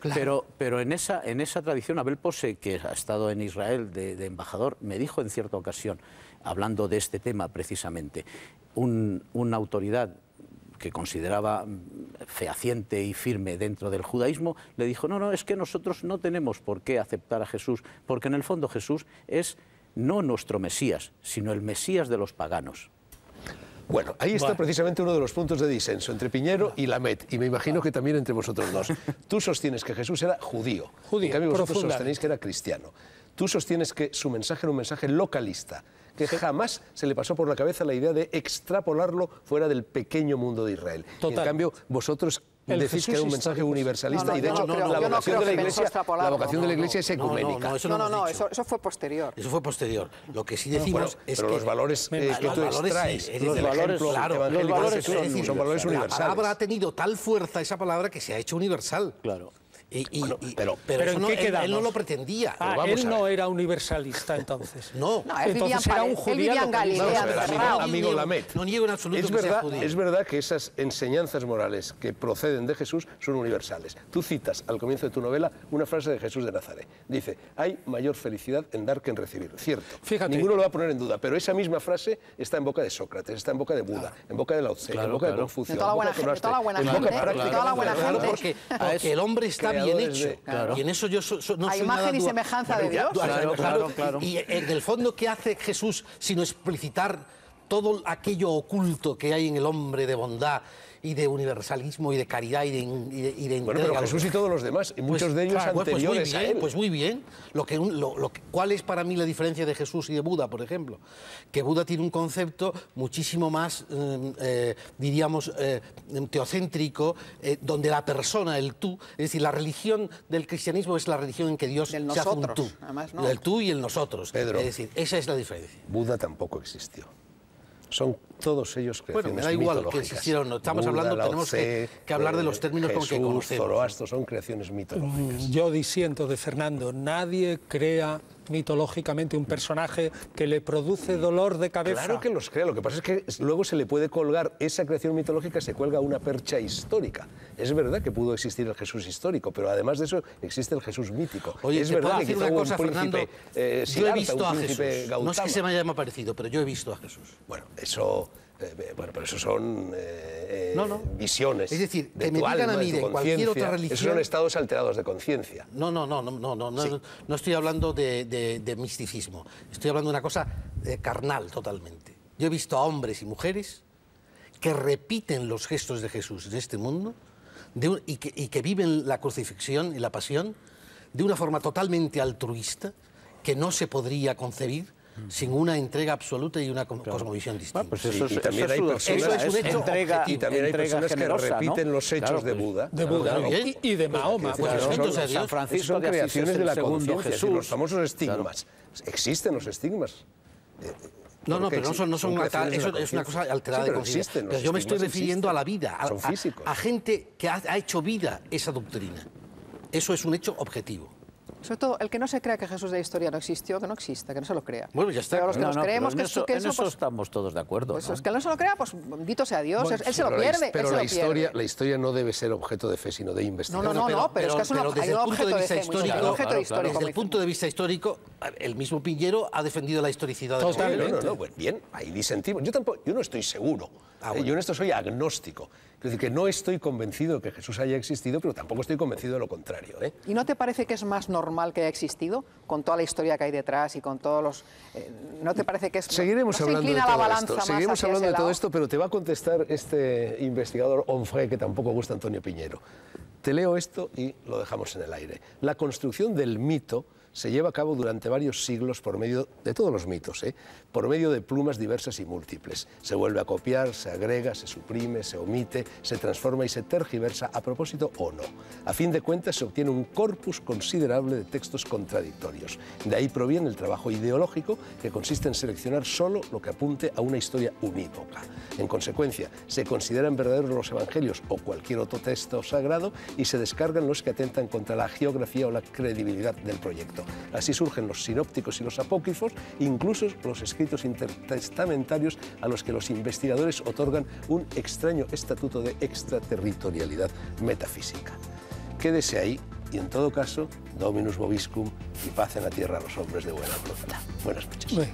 pero, en, esa, tradición, Abel Pose, que ha estado en Israel de embajador, me dijo en cierta ocasión, hablando de este tema precisamente, una autoridad que consideraba fehaciente y firme dentro del judaísmo, le dijo, no, no, es que nosotros no tenemos por qué aceptar a Jesús, porque en el fondo Jesús es no nuestro Mesías, sino el Mesías de los paganos. Bueno, ahí está precisamente uno de los puntos de disenso entre Piñero y Lamet, y me imagino que también entre vosotros dos. Tú sostienes que Jesús era judío, judío en cambio vosotros sostenéis que era cristiano. Tú sostienes que su mensaje era un mensaje localista, que jamás se le pasó por la cabeza la idea de extrapolarlo fuera del pequeño mundo de Israel. en cambio, vosotros decís que es un mensaje universalista y de hecho la, vocación de la, iglesia, de la es ecuménica. No, no, no, eso, fue posterior. Eso fue posterior. Lo que sí decimos es que los valores que tú extraes, los, valores, son, valores universales. La palabra ha tenido tal fuerza esa palabra que se ha hecho universal. Claro pero, pero, él, no lo pretendía. Ah, él no era universalista entonces. no. entonces era un judío. No, amigo, amigo Lamet. No niego en absoluto es que verdad, sea Es verdad que esas enseñanzas morales que proceden de Jesús son universales. Tú citas al comienzo de tu novela una frase de Jesús de Nazaret. Dice, hay mayor felicidad en dar que en recibir. Cierto. Ninguno lo va a poner en duda, pero esa misma frase está en boca de Sócrates, está en boca de Buda, en boca de Lao en boca de Confucio. De toda la buena gente, de toda la buena gente. Porque el hombre está hecho. Y en eso yo no Hay imagen y semejanza de Dios. Y en el fondo, ¿qué hace Jesús sino explicitar todo aquello oculto que hay en el hombre de bondad y de universalismo y de caridad y de... Y bueno, pero Jesús y todos los demás, y muchos pues, de ellos anteriores pues muy bien, Pues muy bien. Lo que, lo, ¿Cuál es para mí la diferencia de Jesús y de Buda, por ejemplo? Que Buda tiene un concepto muchísimo más, em, eh, diríamos, eh, teocéntrico, eh, donde la persona, el tú, es decir, la religión del cristianismo es la religión en que Dios se hace un tú. El tú y el nosotros. Pedro, es decir, esa es la diferencia. Buda tampoco existió. Son todos ellos crecieron. Bueno, me da igual que existiera no. Estamos hablando, tenemos que, hablar de los términos Jesús, con que conocemos. Zoroastro son creaciones mitológicas. Mm, yo disiento de Fernando, nadie crea mitológicamente un personaje que le produce dolor de cabeza. Claro que los crea, lo que pasa es que luego se le puede colgar, esa creación mitológica se cuelga una percha histórica. Es verdad que pudo existir el Jesús histórico, pero además de eso existe el Jesús mítico. Oye, es verdad que una cosa, Fernando, eh, yo he visto a Jesús. Gautama. No es que se me haya parecido, pero yo he visto a Jesús. Bueno, eso eh, eh, bueno, pero eso son eh, visiones. Es decir, que me digan a mí de, cualquier otra religión. Esos son estados alterados de conciencia. No, no, no, no, no, no, no estoy hablando de, misticismo. Estoy hablando de una cosa carnal totalmente. Yo he visto a hombres y mujeres que repiten los gestos de Jesús en este mundo y, y que viven la crucifixión y la pasión de una forma totalmente altruista que no se podría concebir sin una entrega absoluta y una cosmovisión distinta. eso, y también hay personas, es un hecho y también hay que repiten los hechos de pues, Buda. De y, de Mahoma. Pues, los son, de San Francisco creaciones de la los famosos estigmas. Existen los estigmas. Eh, no, no, pero no son, eso es una cosa alterada de conciencia. yo me estoy refiriendo a la vida, a, gente que ha, hecho vida esa doctrina. Eso es un hecho objetivo. Sobre todo, el que no se crea que Jesús de la historia no existió, que no exista, que no se lo crea. Bueno, ya está. Pero los que nos creemos que, eso, en eso estamos todos de acuerdo. Pues, ¿no? que no se lo crea, pues bendito sea Dios, él se lo pierde. Pero la, historia, la historia no debe ser objeto de fe, sino de investigación. No, no, no, pero, es que es un, objeto de vista histórico, Desde el punto de vista histórico, el mismo Piñero ha defendido la historicidad de Totalmente. No, bien, ahí disentimos. Yo tampoco, yo no estoy seguro. Ah, eh, yo en esto soy agnóstico. Es decir, que no estoy convencido de que Jesús haya existido, pero tampoco estoy convencido de lo contrario. ¿eh? ¿Y no te parece que es más normal? mal que ha existido, con toda la historia que hay detrás y con todos los... Eh, ¿No te parece que es... Seguiremos hablando de todo esto, seguiremos hablando de todo esto, pero te va a contestar este investigador Onfray que tampoco gusta Antonio Piñero. Te leo esto y lo dejamos en el aire. La construcción del mito se lleva a cabo durante varios siglos por medio de todos los mitos, ¿eh? por medio de plumas diversas y múltiples. Se vuelve a copiar, se agrega, se suprime, se omite, se transforma y se tergiversa a propósito o no. A fin de cuentas se obtiene un corpus considerable de textos contradictorios. De ahí proviene el trabajo ideológico que consiste en seleccionar solo lo que apunte a una historia unívoca. En consecuencia, se consideran verdaderos los evangelios o cualquier otro texto sagrado y se descargan los que atentan contra la geografía o la credibilidad del proyecto. Así surgen los sinópticos y los apócrifos, incluso los escritos intertestamentarios a los que los investigadores otorgan un extraño estatuto de extraterritorialidad metafísica. Quédese ahí y en todo caso, Dominus boviscum y paz en la tierra a los hombres de buena voluntad. Buenas noches.